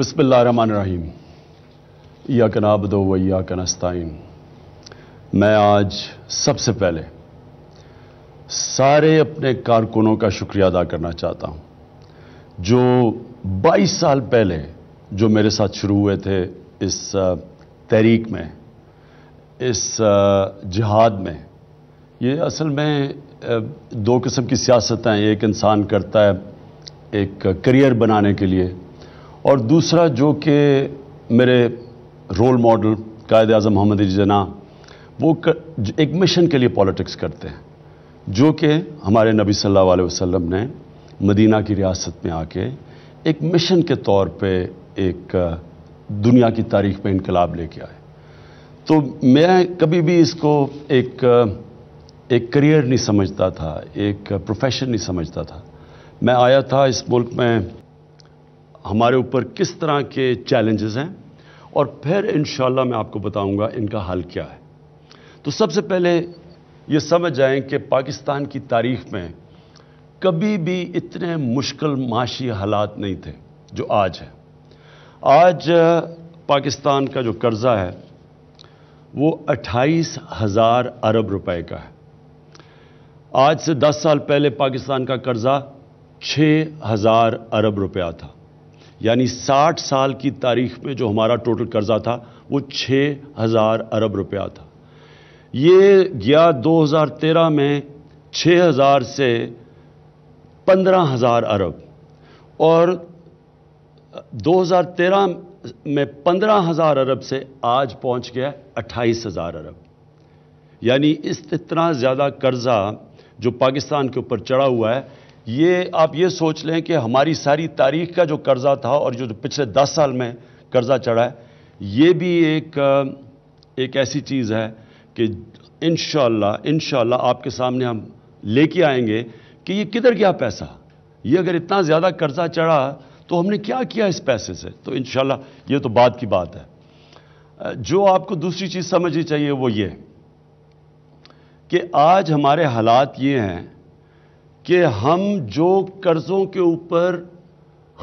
रहीम या कनाब दो वैया कनस्ताइन मैं आज सबसे पहले सारे अपने कारकुनों का शुक्रिया अदा करना चाहता हूँ जो 22 साल पहले जो मेरे साथ शुरू हुए थे इस तहरीक में इस जिहाद में ये असल में दो किस्म की सियासत हैं एक इंसान करता है एक करियर बनाने के लिए और दूसरा जो कि मेरे रोल मॉडल कायद अजम मोहम्मद जना वो कर, एक मिशन के लिए पॉलिटिक्स करते हैं जो कि हमारे नबी सल्लल्लाहु अलैहि वसल्लम ने मदीना की रियासत में आके एक मिशन के तौर पे एक दुनिया की तारीख में इनकलाब लेके आए तो मैं कभी भी इसको एक एक करियर नहीं समझता था एक प्रोफेशन नहीं समझता था मैं आया था इस मुल्क में हमारे ऊपर किस तरह के चैलेंजेस हैं और फिर इन मैं आपको बताऊंगा इनका हल क्या है तो सबसे पहले ये समझ जाएं कि पाकिस्तान की तारीख में कभी भी इतने मुश्किल माशी हालात नहीं थे जो आज है आज पाकिस्तान का जो कर्ज़ा है वो अट्ठाईस हज़ार अरब रुपए का है आज से 10 साल पहले पाकिस्तान का कर्ज़ा छः हज़ार अरब रुपया था यानी 60 साल की तारीख में जो हमारा टोटल कर्जा था वो छः हज़ार अरब रुपया था ये गया 2013 में 6000 से 15000 अरब और 2013 में 15000 अरब से आज पहुंच गया 28000 अरब यानी इस इतना ज़्यादा कर्ज़ा जो पाकिस्तान के ऊपर चढ़ा हुआ है ये आप ये सोच लें कि हमारी सारी तारीख का जो कर्ज़ा था और जो पिछले दस साल में कर्ज़ा चढ़ा है ये भी एक एक ऐसी चीज़ है कि इन इन आपके सामने हम लेके आएंगे कि ये किधर गया पैसा ये अगर इतना ज़्यादा कर्ज़ा चढ़ा तो हमने क्या किया इस पैसे से तो इन ये तो बाद की बात है जो आपको दूसरी चीज़ समझनी चाहिए वो ये कि आज हमारे हालात ये हैं कि हम जो कर्ज़ों के ऊपर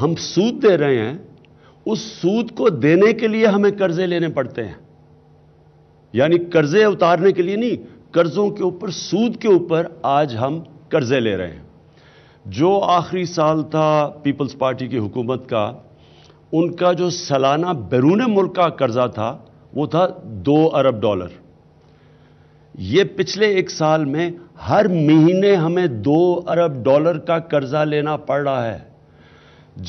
हम सूद दे रहे हैं उस सूद को देने के लिए हमें कर्ज़े लेने पड़ते हैं यानी कर्ज़े उतारने के लिए नहीं कर्ज़ों के ऊपर सूद के ऊपर आज हम कर्ज़े ले रहे हैं जो आखिरी साल था पीपल्स पार्टी की हुकूमत का उनका जो सालाना बैरून मुल्क का कर्ज़ा था वो था दो अरब डॉलर ये पिछले एक साल में हर महीने हमें दो अरब डॉलर का कर्जा लेना पड़ रहा है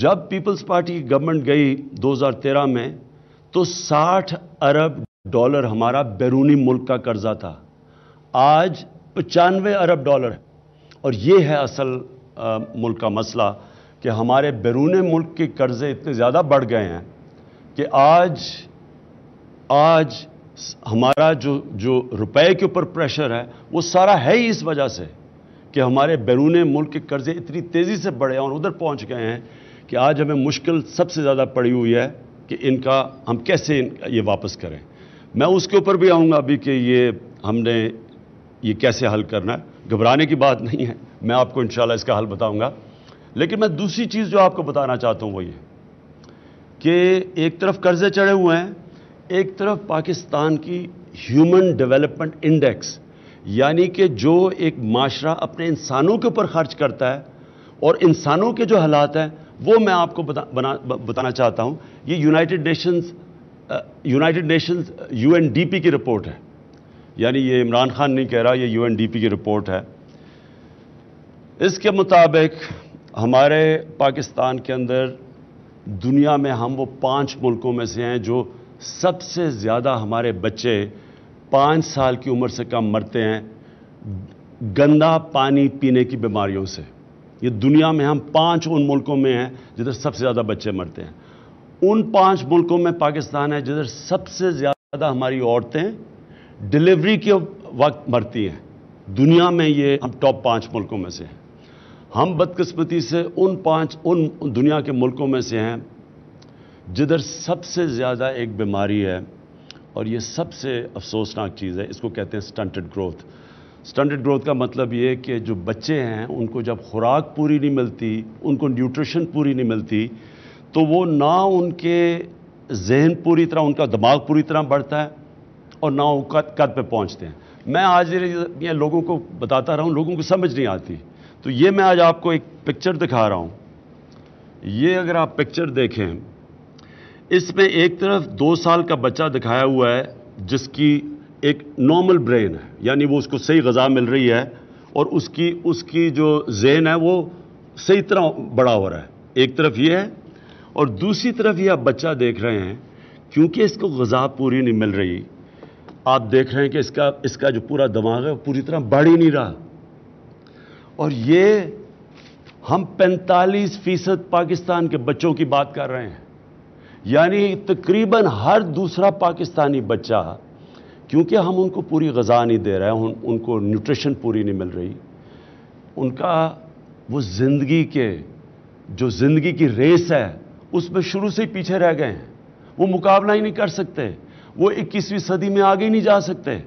जब पीपल्स पार्टी की गवर्नमेंट गई 2013 में तो 60 अरब डॉलर हमारा बैरूनी मुल्क का कर्जा था आज पचानवे अरब डॉलर और ये है असल आ, मुल्क का मसला कि हमारे बैरून मुल्क के कर्ज़े इतने ज़्यादा बढ़ गए हैं कि आज आज हमारा जो जो रुपए के ऊपर प्रेशर है वो सारा है ही इस वजह से कि हमारे बैरून मुल्क के कर्जे इतनी तेज़ी से बढ़े और उधर पहुंच गए हैं कि आज हमें मुश्किल सबसे ज़्यादा पड़ी हुई है कि इनका हम कैसे ये वापस करें मैं उसके ऊपर भी आऊँगा अभी कि ये हमने ये कैसे हल करना है घबराने की बात नहीं है मैं आपको इन इसका हल बताऊँगा लेकिन मैं दूसरी चीज़ जो आपको बताना चाहता हूँ वो ये कि एक तरफ कर्जे चढ़े हुए हैं एक तरफ पाकिस्तान की ह्यूमन डेवलपमेंट इंडेक्स यानी कि जो एक माशरा अपने इंसानों के ऊपर खर्च करता है और इंसानों के जो हालात हैं वो मैं आपको बता बना बताना चाहता हूँ ये United Nations United Nations UNDP की रिपोर्ट है यानी ये इमरान खान नहीं कह रहा ये यूएनडीपी की रिपोर्ट है इसके मुताबिक हमारे पाकिस्तान के अंदर दुनिया में हम वो पांच मुल्कों में से हैं जो सबसे ज़्यादा हमारे बच्चे पाँच साल की उम्र से कम मरते हैं गंदा पानी पीने की बीमारियों से ये दुनिया में हम पांच उन मुल्कों में हैं जिधर सबसे ज़्यादा बच्चे मरते हैं उन पांच मुल्कों में पाकिस्तान है जिधर सबसे ज़्यादा हमारी औरतें डिलीवरी के वक्त मरती हैं दुनिया में ये हम टॉप पाँच मुल्कों में से हैं हम बदकस्मती से उन पाँच उन दुनिया के मुल्कों में से हैं जिधर सबसे ज़्यादा एक बीमारी है और ये सबसे अफसोसनाक चीज़ है इसको कहते हैं स्टंटेड ग्रोथ स्टंटेड ग्रोथ का मतलब ये कि जो बच्चे हैं उनको जब खुराक पूरी नहीं मिलती उनको न्यूट्रिशन पूरी नहीं मिलती तो वो ना उनके जहन पूरी तरह उनका दिमाग पूरी तरह बढ़ता है और ना वो कद कद पर पहुँचते हैं मैं आज ये लोगों को बताता रहा हूँ लोगों को समझ नहीं आती तो ये मैं आज आपको एक पिक्चर दिखा रहा हूँ ये अगर आप पिक्चर देखें इसमें एक तरफ दो साल का बच्चा दिखाया हुआ है जिसकी एक नॉर्मल ब्रेन है यानी वो उसको सही गज़ा मिल रही है और उसकी उसकी जो जेन है वो सही तरह बड़ा हो रहा है एक तरफ ये है और दूसरी तरफ ये आप बच्चा देख रहे हैं क्योंकि इसको गज़ा पूरी नहीं मिल रही आप देख रहे हैं कि इसका इसका जो पूरा दिमाग है वो पूरी तरह बढ़ ही नहीं रहा और ये हम 45 फीसद पाकिस्तान के बच्चों की बात कर रहे हैं यानी तकरीबन हर दूसरा पाकिस्तानी बच्चा क्योंकि हम उनको पूरी गज़ा नहीं दे रहे हैं उन, उनको न्यूट्रिशन पूरी नहीं मिल रही उनका वो ज़िंदगी के जो ज़िंदगी की रेस है उसमें शुरू से ही पीछे रह गए हैं वो मुकाबला ही नहीं कर सकते वो इक्कीसवीं सदी में आगे नहीं जा सकते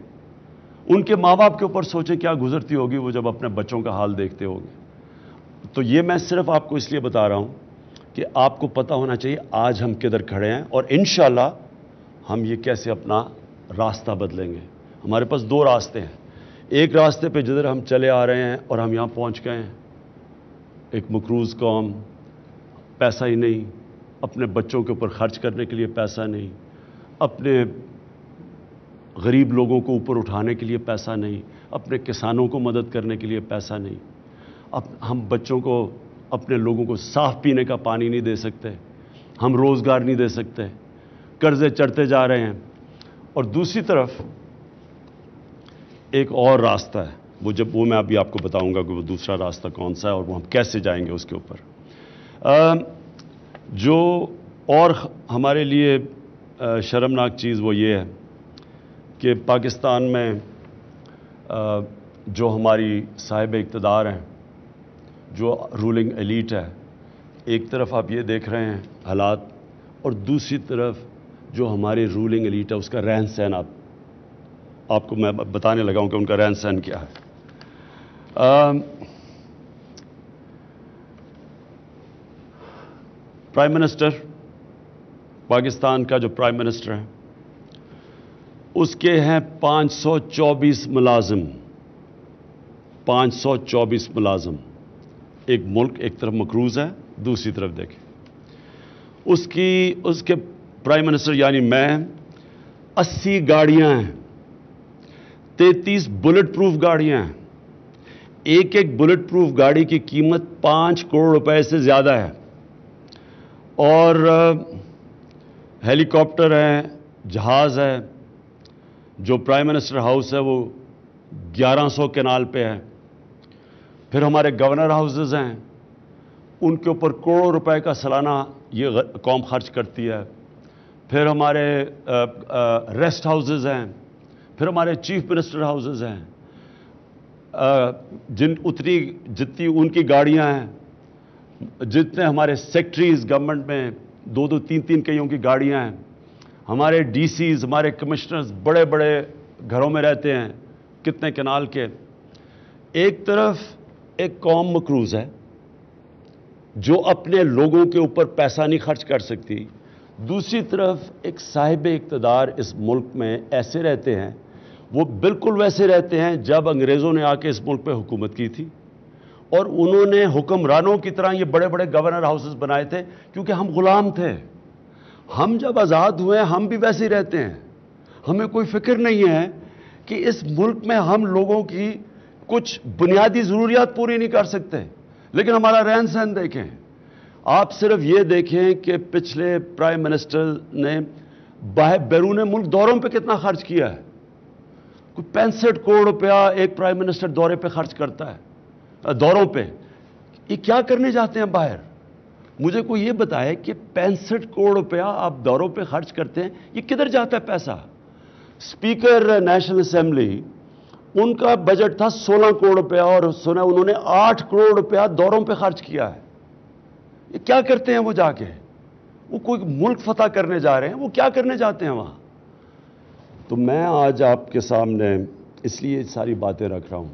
उनके माँ बाप के ऊपर सोचें क्या गुजरती होगी वो जब अपने बच्चों का हाल देखते होंगे तो ये मैं सिर्फ आपको इसलिए बता रहा हूँ कि आपको पता होना चाहिए आज हम किधर खड़े हैं और इन हम ये कैसे अपना रास्ता बदलेंगे हमारे पास दो रास्ते हैं एक रास्ते पे जिधर हम चले आ रहे हैं और हम यहाँ पहुँच गए हैं एक मकरूज़ कौम पैसा ही नहीं अपने बच्चों के ऊपर ख़र्च करने के लिए पैसा नहीं अपने गरीब लोगों को ऊपर उठाने के लिए पैसा नहीं अपने किसानों को मदद करने के लिए पैसा नहीं अब हम बच्चों को अपने लोगों को साफ पीने का पानी नहीं दे सकते हम रोज़गार नहीं दे सकते कर्जे चढ़ते जा रहे हैं और दूसरी तरफ एक और रास्ता है वो जब वो मैं अभी आपको बताऊंगा कि वो दूसरा रास्ता कौन सा है और वो हम कैसे जाएंगे उसके ऊपर जो और हमारे लिए शर्मनाक चीज़ वो ये है कि पाकिस्तान में जो हमारी साहिब इकतदार हैं जो रूलिंग एलिट है एक तरफ आप ये देख रहे हैं हालात और दूसरी तरफ जो हमारे रूलिंग एलिट है उसका रहन सहन आप आपको मैं बताने लगा हूँ कि उनका रहन सहन क्या है प्राइम मिनिस्टर पाकिस्तान का जो प्राइम मिनिस्टर है उसके हैं 524 मुलाजिम 524 मुलाजिम एक मुल्क एक तरफ मकरूज़ है दूसरी तरफ देखें उसकी उसके प्राइम मिनिस्टर यानी मैं अस्सी गाड़ियां हैं तैतीस बुलेट प्रूफ गाड़ियां हैं एक एक बुलेट प्रूफ गाड़ी की कीमत पाँच करोड़ रुपए से ज़्यादा है और हेलीकॉप्टर है जहाज़ है जो प्राइम मिनिस्टर हाउस है वो 1100 केनाल पे है फिर हमारे गवर्नर हाउसेज हैं उनके ऊपर करोड़ों रुपए का सालाना ये कौम खर्च करती है फिर हमारे आ, आ, रेस्ट हाउसेज हैं फिर हमारे चीफ मिनिस्टर हाउसेज हैं आ, जिन उतनी जितनी उनकी गाड़ियां हैं जितने हमारे सेक्रेटरीज गवर्नमेंट में दो दो तीन तीन कईयों की गाड़ियां हैं हमारे डीसीज हमारे कमिश्नर्स बड़े बड़े घरों में रहते हैं कितने कनाल के एक तरफ एक कौम मकरूज है जो अपने लोगों के ऊपर पैसा नहीं खर्च कर सकती दूसरी तरफ एक साहिब इकतदार इस मुल्क में ऐसे रहते हैं वो बिल्कुल वैसे रहते हैं जब अंग्रेज़ों ने आके इस मुल्क पर हुकूमत की थी और उन्होंने हुक्मरानों की तरह ये बड़े बड़े गवर्नर हाउसेस बनाए थे क्योंकि हम गुलाम थे हम जब आज़ाद हुए हम भी वैसे ही रहते हैं हमें कोई फिक्र नहीं है कि इस मुल्क में हम लोगों की कुछ बुनियादी ज़रूरियात पूरी नहीं कर सकते लेकिन हमारा रहन सहन देखें आप सिर्फ ये देखें कि पिछले प्राइम मिनिस्टर ने बाहर बैरून मुल्क दौरों पे कितना खर्च किया है कोई पैंसठ करोड़ रुपया एक प्राइम मिनिस्टर दौरे पे खर्च करता है दौरों पे ये क्या करने जाते हैं बाहर मुझे कोई ये बताए कि पैंसठ करोड़ रुपया आप दौरों पे खर्च करते हैं ये किधर जाता है पैसा स्पीकर नेशनल असेंबली उनका बजट था 16 करोड़ रुपया और सुना उन्होंने 8 करोड़ रुपया दौरों पे खर्च किया है ये क्या करते हैं वो जाके वो कोई मुल्क फतह करने जा रहे हैं वो क्या करने जाते हैं वहां तो मैं आज आपके सामने इसलिए सारी बातें रख रहा हूं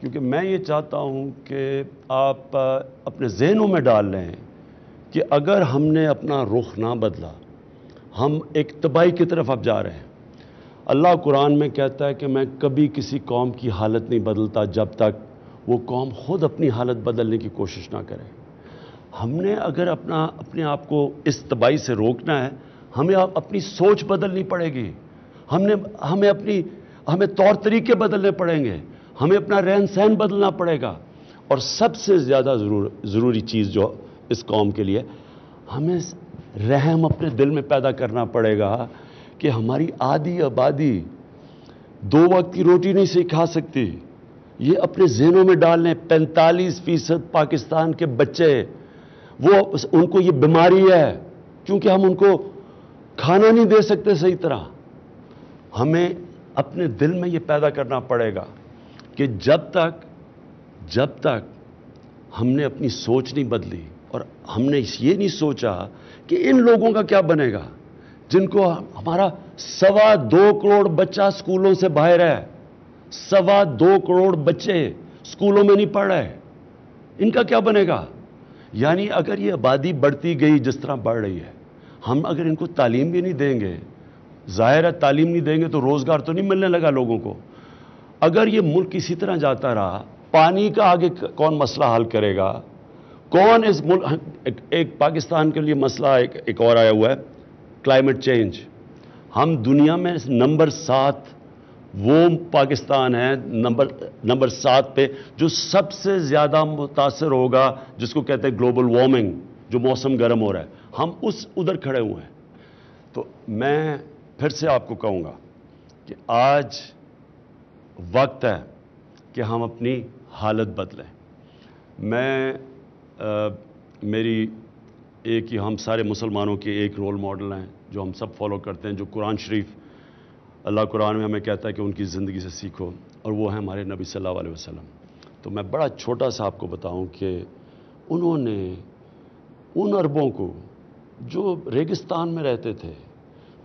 क्योंकि मैं ये चाहता हूं कि आप अपने जहनों में डाल लें कि अगर हमने अपना रुख ना बदला हम एक तबाही की तरफ अब जा रहे हैं अल्लाह कुरान में कहता है कि मैं कभी किसी कौम की हालत नहीं बदलता जब तक वो कौम खुद अपनी हालत बदलने की कोशिश ना करे हमने अगर अपना अपने आप को इस तबाही से रोकना है हमें आप अपनी सोच बदलनी पड़ेगी हमने हमें अपनी हमें तौर तरीके बदलने पड़ेंगे हमें अपना रहन सहन बदलना पड़ेगा और सबसे ज़्यादा ज़रूर ज़रूरी चीज़ जो इस कौम के लिए हमें रहम अपने दिल में पैदा करना पड़ेगा कि हमारी आदि आबादी दो वक्त की रोटी नहीं सही खा सकती ये अपने जहनों में डाल लें पैंतालीस फीसद पाकिस्तान के बच्चे वो उनको ये बीमारी है क्योंकि हम उनको खाना नहीं दे सकते सही तरह हमें अपने दिल में ये पैदा करना पड़ेगा कि जब तक जब तक हमने अपनी सोच नहीं बदली और हमने ये नहीं सोचा कि इन लोगों का क्या बनेगा जिनको हमारा सवा दो करोड़ बच्चा स्कूलों से बाहर है सवा दो करोड़ बच्चे स्कूलों में नहीं पढ़ रहे इनका क्या बनेगा यानी अगर ये आबादी बढ़ती गई जिस तरह बढ़ रही है हम अगर इनको तालीम भी नहीं देंगे ज़ाहिर है तालीम नहीं देंगे तो रोज़गार तो नहीं मिलने लगा लोगों को अगर ये मुल्क इसी तरह जाता रहा पानी का आगे कौन मसला हल करेगा कौन इस मुल्क एक, एक पाकिस्तान के लिए मसला एक, एक और आया हुआ है क्लाइमेट चेंज हम दुनिया में नंबर सात वो पाकिस्तान है नंबर नंबर सात पे जो सबसे ज़्यादा मुतासर होगा जिसको कहते हैं ग्लोबल वार्मिंग जो मौसम गर्म हो रहा है हम उस उधर खड़े हुए हैं तो मैं फिर से आपको कहूँगा कि आज वक्त है कि हम अपनी हालत बदलें मैं आ, मेरी एक ही हम सारे मुसलमानों के एक रोल मॉडल हैं जो हम सब फॉलो करते हैं जो कुरान शरीफ अल्लाह कुरान में हमें कहता है कि उनकी ज़िंदगी से सीखो और वो है हमारे नबी सल्लल्लाहु अलैहि वसल्लम तो मैं बड़ा छोटा सा आपको बताऊं कि उन्होंने उन अरबों को जो रेगिस्तान में रहते थे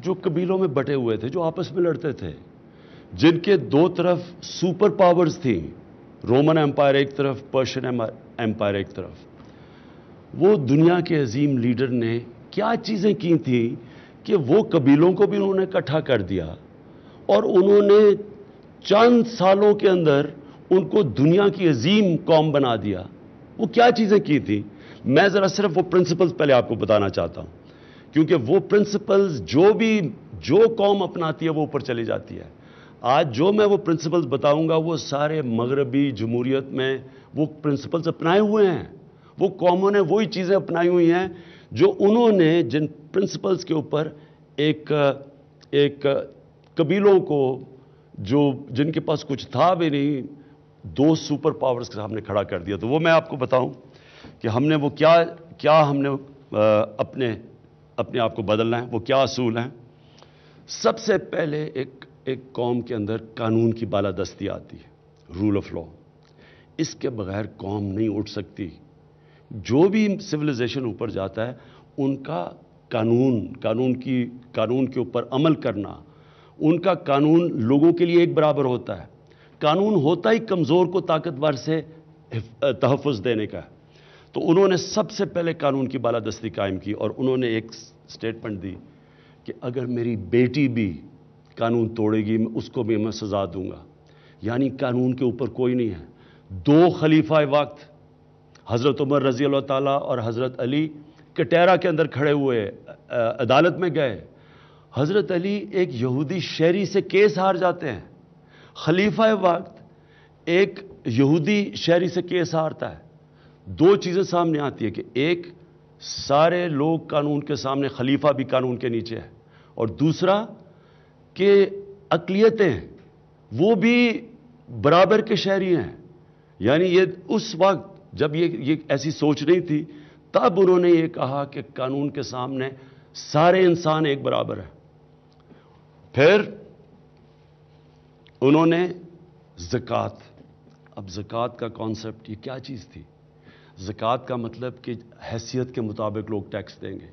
जो कबीलों में बटे हुए थे जो आपस में लड़ते थे जिनके दो तरफ सुपर पावर्स थी रोमन एम्पायर एक तरफ पर्शियन एम्पायर एक तरफ वो दुनिया के अजीम लीडर ने क्या चीज़ें की थी कि वो कबीलों को भी उन्होंने इकट्ठा कर दिया और उन्होंने चंद सालों के अंदर उनको दुनिया की अजीम कौम बना दिया वो क्या चीज़ें की थी मैं ज़रा सिर्फ वो प्रिंसिपल्स पहले आपको बताना चाहता हूँ क्योंकि वो प्रिंसिपल्स जो भी जो कौम अपनाती है वो ऊपर चली जाती है आज जो मैं वो प्रिंसिपल्स बताऊंगा वो सारे मगरबी जमूरियत में वो प्रिंसिपल्स अपनाए हुए हैं वो कौमों ने वही चीज़ें अपनाई हुई हैं जो उन्होंने जिन प्रिंसिपल्स के ऊपर एक एक कबीलों को जो जिनके पास कुछ था भी नहीं दो सुपर पावर्स के सामने खड़ा कर दिया तो वो मैं आपको बताऊं कि हमने वो क्या क्या हमने अपने अपने आप को बदलना है वो क्या असूल हैं सबसे पहले एक एक कौम के अंदर कानून की बालादस्ती आती है रूल ऑफ लॉ इसके बगैर कौम नहीं उठ सकती जो भी सिविलाइजेशन ऊपर जाता है उनका कानून कानून की कानून के ऊपर अमल करना उनका कानून लोगों के लिए एक बराबर होता है कानून होता ही कमज़ोर को ताकतवर से तहफ़ देने का है तो उन्होंने सबसे पहले कानून की बालादस्ती कायम की और उन्होंने एक स्टेटमेंट दी कि अगर मेरी बेटी भी कानून तोड़ेगी उसको भी मैं सजा दूंगा यानी कानून के ऊपर कोई नहीं है दो खलीफा वक्त हज़रत उमर रज़ी अल्लाह ताली और हज़रत अली कटेरा के अंदर खड़े हुए अदालत में गए हज़रत अली एक यहूदी शहरी से केस हार जाते हैं खलीफा वक्त एक यहूदी शहरी से केस हारता है दो चीज़ें सामने आती है कि एक सारे लोग कानून के सामने खलीफा भी कानून के नीचे है और दूसरा कि अकलीतें वो भी बराबर के शहरी हैं यानी ये उस वक्त जब ये ये ऐसी सोच रही थी तब उन्होंने ये कहा कि कानून के सामने सारे इंसान एक बराबर है फिर उन्होंने जक़ात अब जक़ात का कॉन्सेप्ट ये क्या चीज़ थी जक़ात का मतलब कि हैसियत के मुताबिक लोग टैक्स देंगे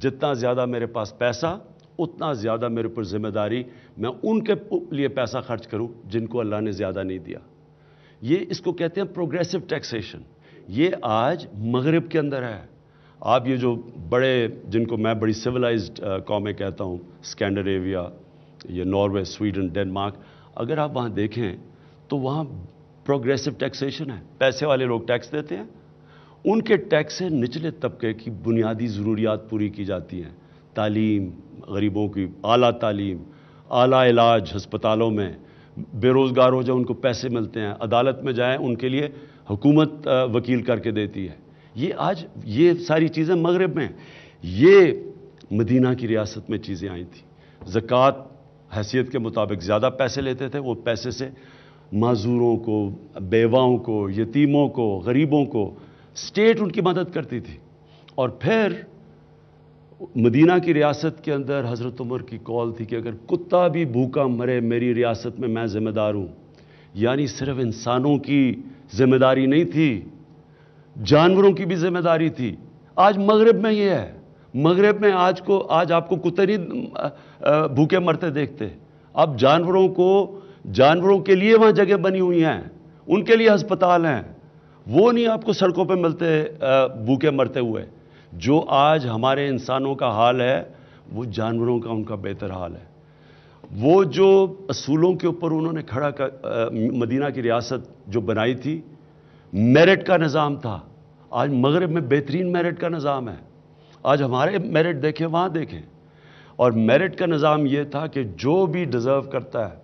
जितना ज़्यादा मेरे पास पैसा उतना ज़्यादा मेरे ऊपर ज़िम्मेदारी मैं उनके लिए पैसा खर्च करूं जिनको अल्लाह ने ज़्यादा नहीं दिया ये इसको कहते हैं प्रोग्रेसिव टैक्सेशन ये आज मगरब के अंदर है आप ये जो बड़े जिनको मैं बड़ी सिविलाइज्ड कौमें कहता हूँ स्कैंडरेविया ये नॉर्वे स्वीडन डेनमार्क अगर आप वहाँ देखें तो वहाँ प्रोग्रेसिव टैक्सेशन है पैसे वाले लोग टैक्स देते हैं उनके टैक्स से निचले तबके की बुनियादी ज़रूरियात पूरी की जाती हैं तालीम गरीबों की आला तालीम आला इलाज हस्पतालों में बेरोज़गार हो जाए उनको पैसे मिलते हैं अदालत में जाएँ उनके लिए हुकूमत वकील करके देती है ये आज ये सारी चीज़ें मगरब में ये मदीना की रियासत में चीज़ें आई थी ज़क़़त हैसियत के मुताबिक ज़्यादा पैसे लेते थे वो पैसे से माजूरों को बेवाओं को यतीमों को गरीबों को स्टेट उनकी मदद करती थी और फिर मदीना की रियासत के अंदर हज़रत उमर की कॉल थी कि अगर कुत्ता भी भूखा मरे मेरी रियासत में मैं ज़िम्मेदार हूँ यानी सिर्फ इंसानों की जिम्मेदारी नहीं थी जानवरों की भी जिम्मेदारी थी आज मगरब में ये है मगरब में आज को आज आपको कुत्ते नहीं भूखे मरते देखते अब जानवरों को जानवरों के लिए वहाँ जगह बनी हुई हैं उनके लिए अस्पताल हैं वो नहीं आपको सड़कों पे मिलते भूखे मरते हुए जो आज हमारे इंसानों का हाल है वो जानवरों का उनका बेहतर हाल है वो जो असूलों के ऊपर उन्होंने खड़ा कर मदीना की रियासत जो बनाई थी मेरिट का निज़ाम था आज मगरब में बेहतरीन मेरिट का निज़ाम है आज हमारे मेरिट देखें वहाँ देखें और मेरिट का निज़ाम ये था कि जो भी डिज़र्व करता है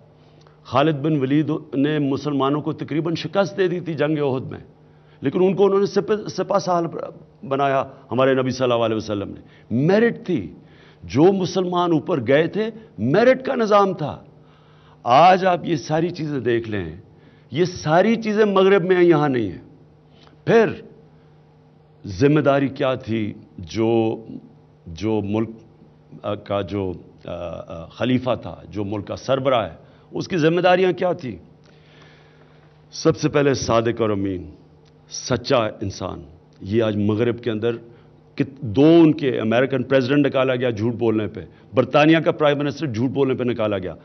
खालिद बिन वलीद ने मुसलमानों को तकरीबन शिकस्त दे दी थी जंग उहद में लेकिन उनको उन्होंने सिपा साल बनाया हमारे नबी सल्लल्लाहु अलैहि वसल्लम ने मेरिट थी जो मुसलमान ऊपर गए थे मेरिट का निज़ाम था आज आप ये सारी चीज़ें देख लें ये सारी चीज़ें मगरब में यहाँ नहीं हैं फिर जिम्मेदारी क्या थी जो जो मुल्क का जो खलीफा था जो मुल्क का सरबरा है उसकी जिम्मेदारियां क्या थी सबसे पहले सादिक और अमीन सच्चा इंसान ये आज मगरब के अंदर कि दो उनके अमेरिकन प्रेसिडेंट निकाला गया झूठ बोलने पे बरतानिया का प्राइम मिनिस्टर झूठ बोलने पे निकाला गया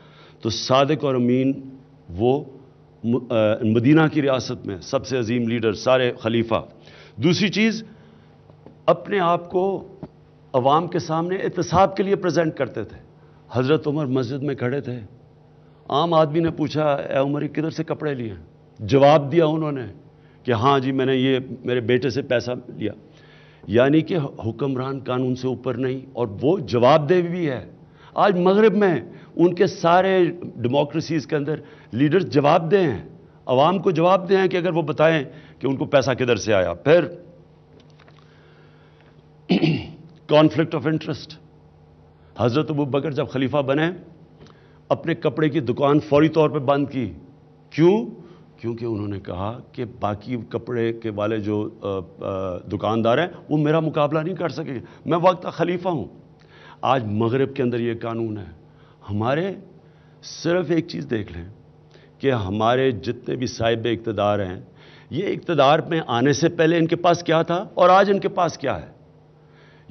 तो सादक और अमीन वो मदीना की रियासत में सबसे अजीम लीडर सारे खलीफा दूसरी चीज़ अपने आप को अवाम के सामने एहतसाब के लिए प्रेजेंट करते थे हज़रत उमर मस्जिद में खड़े थे आम आदमी ने पूछा ए उमर किधर से कपड़े लिए जवाब दिया उन्होंने कि हाँ जी मैंने ये मेरे बेटे से पैसा लिया यानी कि हुक्मरान कानून से ऊपर नहीं और वो जवाबदेह भी है आज मगरब में उनके सारे डेमोक्रेसीज़ के अंदर लीडर्स जवाबदेह हैं आवाम को जवाबदेह हैं कि अगर वो बताएं कि उनको पैसा किधर से आया फिर कॉन्फ्लिक्ट ऑफ इंटरेस्ट हज़रत अबू बकर जब खलीफा बने अपने कपड़े की दुकान फौरी तौर पर बंद की क्यों क्योंकि उन्होंने कहा कि बाकी कपड़े के वाले जो दुकानदार हैं वो मेरा मुकाबला नहीं कर सकेंगे मैं वक्त खलीफा हूँ आज मगरब के अंदर ये कानून है हमारे सिर्फ एक चीज़ देख लें कि हमारे जितने भी साहिब इकतदार हैं ये इकतदार में आने से पहले इनके पास क्या था और आज इनके पास क्या है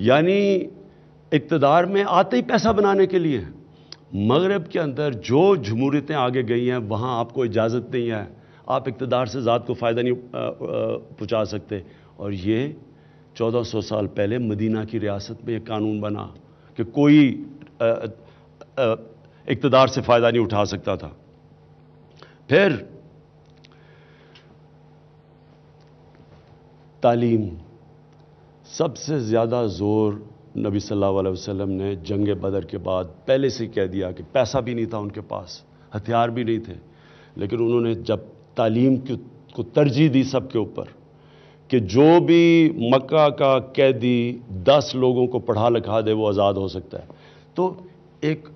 यानी इकतदार में आते ही पैसा बनाने के लिए मगरब के अंदर जो जमूरियतें आगे गई हैं वहाँ आपको इजाज़त नहीं है आप इकतदार से ज़ात को फ़ायदा नहीं पहुँचा सकते और ये 1400 साल पहले मदीना की रियासत में एक कानून बना कि कोई इकतदार से फ़ायदा नहीं उठा सकता था फिर तालीम सबसे ज़्यादा ज़ोर नबी सल्लल्लाहु अलैहि वसल्लम ने जंग बदर के बाद पहले से कह दिया कि पैसा भी नहीं था उनके पास हथियार भी नहीं थे लेकिन उन्होंने जब तालीम को तरजीह दी सब के ऊपर कि जो भी मक्का का कैदी दस लोगों को पढ़ा लिखा दे वो आज़ाद हो सकता है तो एक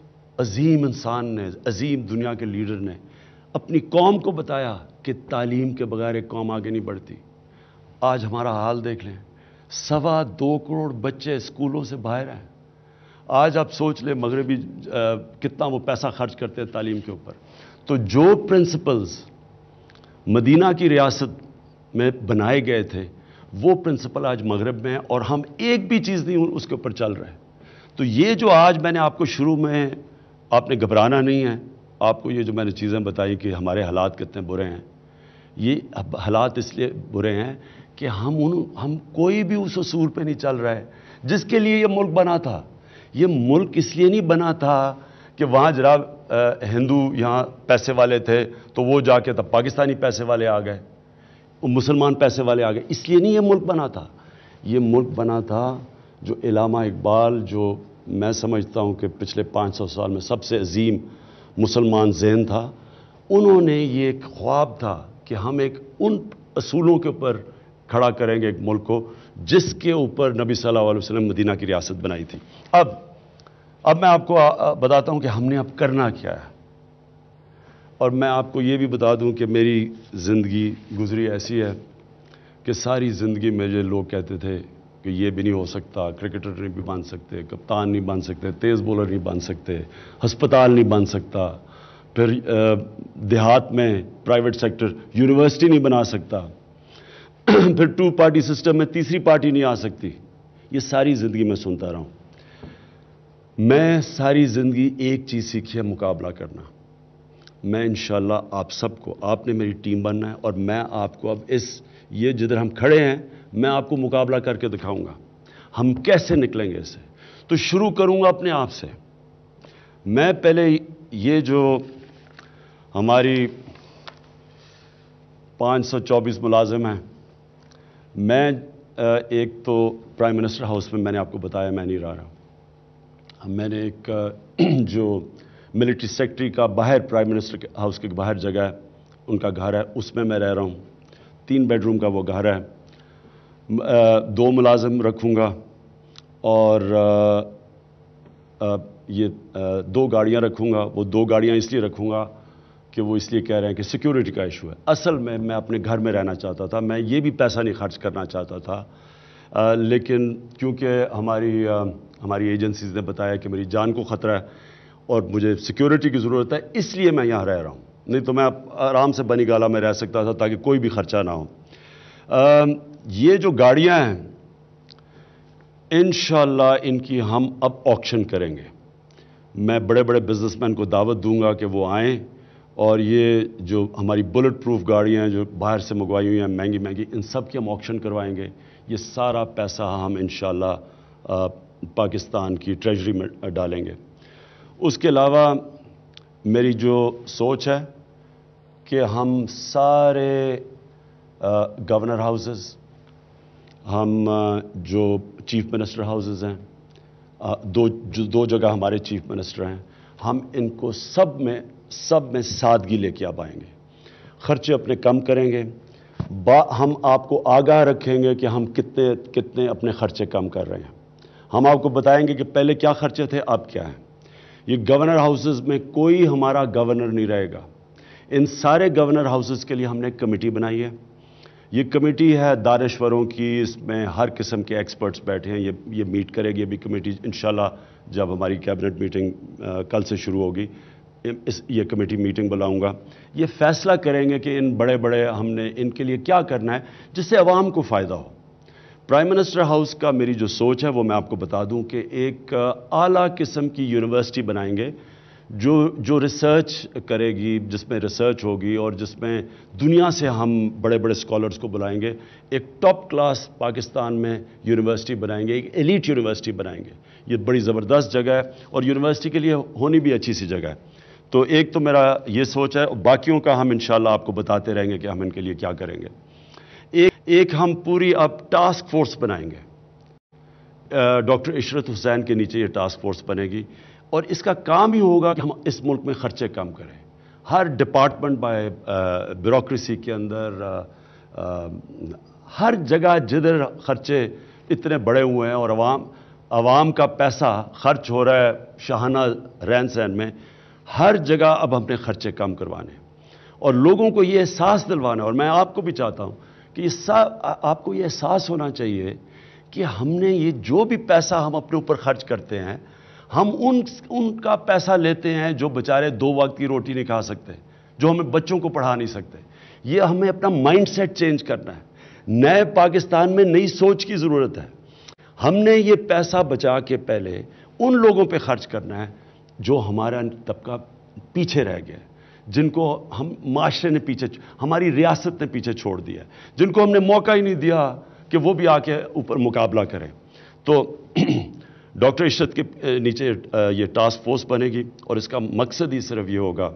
अजीम इंसान ने अजीम दुनिया के लीडर ने अपनी कौम को बताया कि तालीम के बगैर एक कौम आगे नहीं बढ़ती आज हमारा हाल देख लें सवा दो करोड़ बच्चे स्कूलों से बाहर हैं आज आप सोच लें मगरबी कितना वो पैसा खर्च करते हैं तालीम के ऊपर तो जो प्रिंसिपल्स मदीना की रियासत में बनाए गए थे वो प्रिंसिपल आज मगरब में है और हम एक भी चीज़ नहीं उसके ऊपर चल रहे तो ये जो आज मैंने आपको शुरू में आपने घबराना नहीं है आपको ये जो मैंने चीज़ें बताई कि हमारे हालात कितने बुरे हैं ये हालात इसलिए बुरे हैं कि हम उन हम कोई भी उस असूर पे नहीं चल रहा है जिसके लिए ये मुल्क बना था ये मुल्क इसलिए नहीं बना था कि वहाँ जरा हिंदू यहाँ पैसे वाले थे तो वो जाके तब पाकिस्तानी पैसे वाले आ गए मुसलमान पैसे वाले आ गए इसलिए नहीं ये मुल्क बना था ये मुल्क बना था जो इलामा इकबाल जो मैं समझता हूँ कि पिछले 500 साल में सबसे अजीम मुसलमान जहन था उन्होंने ये एक ख्वाब था कि हम एक उन असूलों के ऊपर खड़ा करेंगे एक मुल्क को जिसके ऊपर नबी सल्लल्लाहु अलैहि वसल्लम मदीना की रियासत बनाई थी अब अब मैं आपको बताता हूं कि हमने अब करना क्या है और मैं आपको ये भी बता दूं कि मेरी ज़िंदगी गुजरी ऐसी है कि सारी ज़िंदगी जो लोग कहते थे कि ये भी नहीं हो सकता क्रिकेटर नहीं भी बन सकते कप्तान नहीं बन सकते तेज़ बॉलर नहीं बन सकते हस्पताल नहीं बन सकता फिर देहात में प्राइवेट सेक्टर यूनिवर्सिटी नहीं बना सकता फिर टू पार्टी सिस्टम में तीसरी पार्टी नहीं आ सकती ये सारी ज़िंदगी मैं सुनता रहा हूँ मैं सारी ज़िंदगी एक चीज़ सीखी है मुकाबला करना मैं इन आप सबको आपने मेरी टीम बनना है और मैं आपको अब इस ये जिधर हम खड़े हैं मैं आपको मुकाबला करके दिखाऊंगा हम कैसे निकलेंगे इसे तो शुरू करूंगा अपने आप से मैं पहले ये जो हमारी 524 मुलाजिम हैं मैं एक तो प्राइम मिनिस्टर हाउस में मैंने आपको बताया मैं नहीं रह रहा हूँ मैंने एक जो मिलिट्री सेक्रेटरी का बाहर प्राइम मिनिस्टर के हाउस के बाहर जगह है उनका घर है उसमें मैं रह रहा हूँ तीन बेडरूम का वो घर है दो मुलाजम रखूँगा और ये दो गाड़ियाँ रखूँगा वो दो गाड़ियाँ इसलिए रखूँगा कि वो इसलिए कह रहे हैं कि सिक्योरिटी का इशू है असल में मैं अपने घर में रहना चाहता था मैं ये भी पैसा नहीं खर्च करना चाहता था लेकिन क्योंकि हमारी आ, हमारी एजेंसीज ने बताया कि मेरी जान को ख़तरा है और मुझे सिक्योरिटी की ज़रूरत है इसलिए मैं यहाँ रह रहा हूँ नहीं तो मैं आराम से बनी गाला में रह सकता था ताकि कोई भी ख़र्चा ना हो आ, ये जो गाड़ियाँ हैं इन इनकी हम अब ऑक्शन करेंगे मैं बड़े बड़े बिजनेसमैन को दावत दूंगा कि वो आएँ और ये जो हमारी बुलेट प्रूफ गाड़ियाँ जो बाहर से मंगवाई हुई हैं महंगी महंगी इन सब की हम ऑक्शन करवाएंगे ये सारा पैसा हम इन पाकिस्तान की ट्रेजरी में डालेंगे उसके अलावा मेरी जो सोच है कि हम सारे गवर्नर हाउसेस हम जो चीफ मिनिस्टर हाउसेस हैं दो दो जगह हमारे चीफ मिनिस्टर हैं हम इनको सब में सब में सादगी लेके आ पाएंगे खर्चे अपने कम करेंगे हम आपको आगाह रखेंगे कि हम कितने कितने अपने खर्चे कम कर रहे हैं हम आपको बताएंगे कि पहले क्या खर्चे थे अब क्या हैं ये गवर्नर हाउसेज में कोई हमारा गवर्नर नहीं रहेगा इन सारे गवर्नर हाउसेज के लिए हमने कमेटी बनाई है ये कमेटी है दानश्वरों की इसमें हर किस्म के एक्सपर्ट्स बैठे हैं ये ये मीट करेगी अभी कमेटी इन जब हमारी कैबिनेट मीटिंग आ, कल से शुरू होगी इस ये कमेटी मीटिंग बुलाऊंगा ये फैसला करेंगे कि इन बड़े बड़े हमने इनके लिए क्या करना है जिससे आवाम को फ़ायदा हो प्राइम मिनिस्टर हाउस का मेरी जो सोच है वो मैं आपको बता दूं कि एक आला किस्म की यूनिवर्सिटी बनाएंगे जो जो रिसर्च करेगी जिसमें रिसर्च होगी और जिसमें दुनिया से हम बड़े बड़े स्कॉलर्स को बुलाएंगे एक टॉप क्लास पाकिस्तान में यूनिवर्सिटी बनाएंगे एक एलिट यूनिवर्सिटी बनाएंगे ये बड़ी ज़बरदस्त जगह है और यूनिवर्सिटी के लिए होनी भी अच्छी सी जगह है तो एक तो मेरा ये सोच है और बाकियों का हम इन आपको बताते रहेंगे कि हम इनके लिए क्या करेंगे एक एक हम पूरी अब टास्क फोर्स बनाएंगे डॉक्टर इशरत हुसैन के नीचे ये टास्क फोर्स बनेगी और इसका काम ही होगा कि हम इस मुल्क में खर्चे कम करें हर डिपार्टमेंट बाय ब्यूरोसी के अंदर आ, आ, हर जगह जिधर खर्चे इतने बड़े हुए हैं और आवाम आवाम का पैसा खर्च हो रहा है शाहाना रहन सहन में हर जगह अब हमने खर्चे कम करवाने और लोगों को ये एहसास दिलवाना और मैं आपको भी चाहता हूँ कि इस आपको ये एहसास होना चाहिए कि हमने ये जो भी पैसा हम अपने ऊपर खर्च करते हैं हम उन उनका पैसा लेते हैं जो बेचारे दो वक्त की रोटी नहीं खा सकते जो हमें बच्चों को पढ़ा नहीं सकते ये हमें अपना माइंडसेट चेंज करना है नए पाकिस्तान में नई सोच की ज़रूरत है हमने ये पैसा बचा के पहले उन लोगों पे खर्च करना है जो हमारा तबका पीछे रह गया जिनको हम माशरे ने पीछे हमारी रियासत ने पीछे छोड़ दिया जिनको हमने मौका ही नहीं दिया कि वो भी आके ऊपर मुकाबला करें तो डॉक्टर इशरत के नीचे ये टास्क फोर्स बनेगी और इसका मकसद ही सिर्फ ये होगा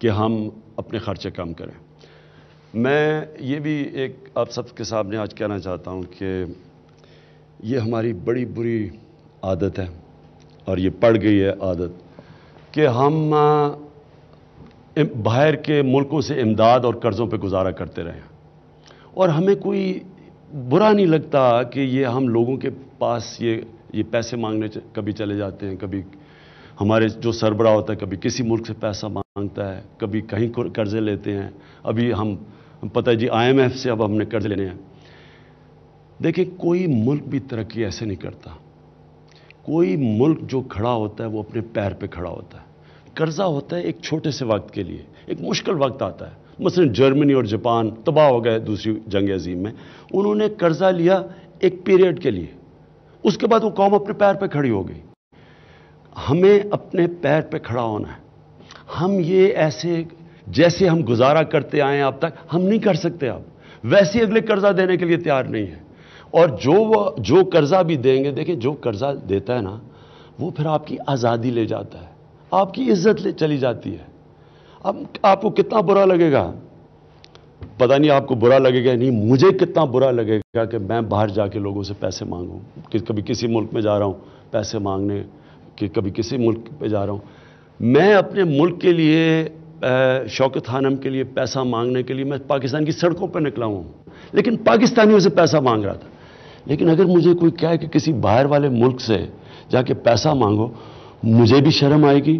कि हम अपने खर्चे कम करें मैं ये भी एक आप सबके सामने आज कहना चाहता हूँ कि ये हमारी बड़ी बुरी आदत है और ये पड़ गई है आदत कि हम बाहर के मुल्कों से इमदाद और कर्ज़ों पे गुजारा करते रहें और हमें कोई बुरा नहीं लगता कि ये हम लोगों के पास ये ये पैसे मांगने कभी चले जाते हैं कभी हमारे जो सरबरा होता है कभी किसी मुल्क से पैसा मांगता है कभी कहीं कर्ज़े लेते हैं अभी हम पता है जी आईएमएफ से अब हमने कर्ज लेने हैं देखिए कोई मुल्क भी तरक्की ऐसे नहीं करता कोई मुल्क जो खड़ा होता है वो अपने पैर पे खड़ा होता है कर्जा होता है एक छोटे से वक्त के लिए एक मुश्किल वक्त आता है मसलन जर्मनी और जापान तबाह हो गए दूसरी जंग अजीम में उन्होंने कर्जा लिया एक पीरियड के लिए उसके बाद वो कौम अपने पैर पे खड़ी हो गई हमें अपने पैर पे खड़ा होना है हम ये ऐसे जैसे हम गुजारा करते आए अब तक हम नहीं कर सकते अब वैसे अगले कर्जा देने के लिए तैयार नहीं है और जो वह जो कर्ज़ा भी देंगे देखें जो कर्ज़ा देता है ना वो फिर आपकी आज़ादी ले जाता है आपकी इज्जत ले चली जाती है अब आपको कितना बुरा लगेगा पता नहीं आपको बुरा लगेगा नहीं मुझे कितना बुरा लगेगा कि मैं बाहर जाके लोगों से पैसे मांगूँ कि कभी किसी मुल्क में जा रहा हूँ पैसे मांगने कि कभी किसी मुल्क पर जा रहा हूँ मैं अपने मुल्क के लिए शौकत हानम के लिए पैसा मांगने के लिए मैं पाकिस्तान की सड़कों पर निकला हूँ लेकिन पाकिस्तानियों से पैसा मांग रहा था लेकिन अगर मुझे कोई कहे कि किसी बाहर वाले मुल्क से जाके पैसा मांगो मुझे भी शर्म आएगी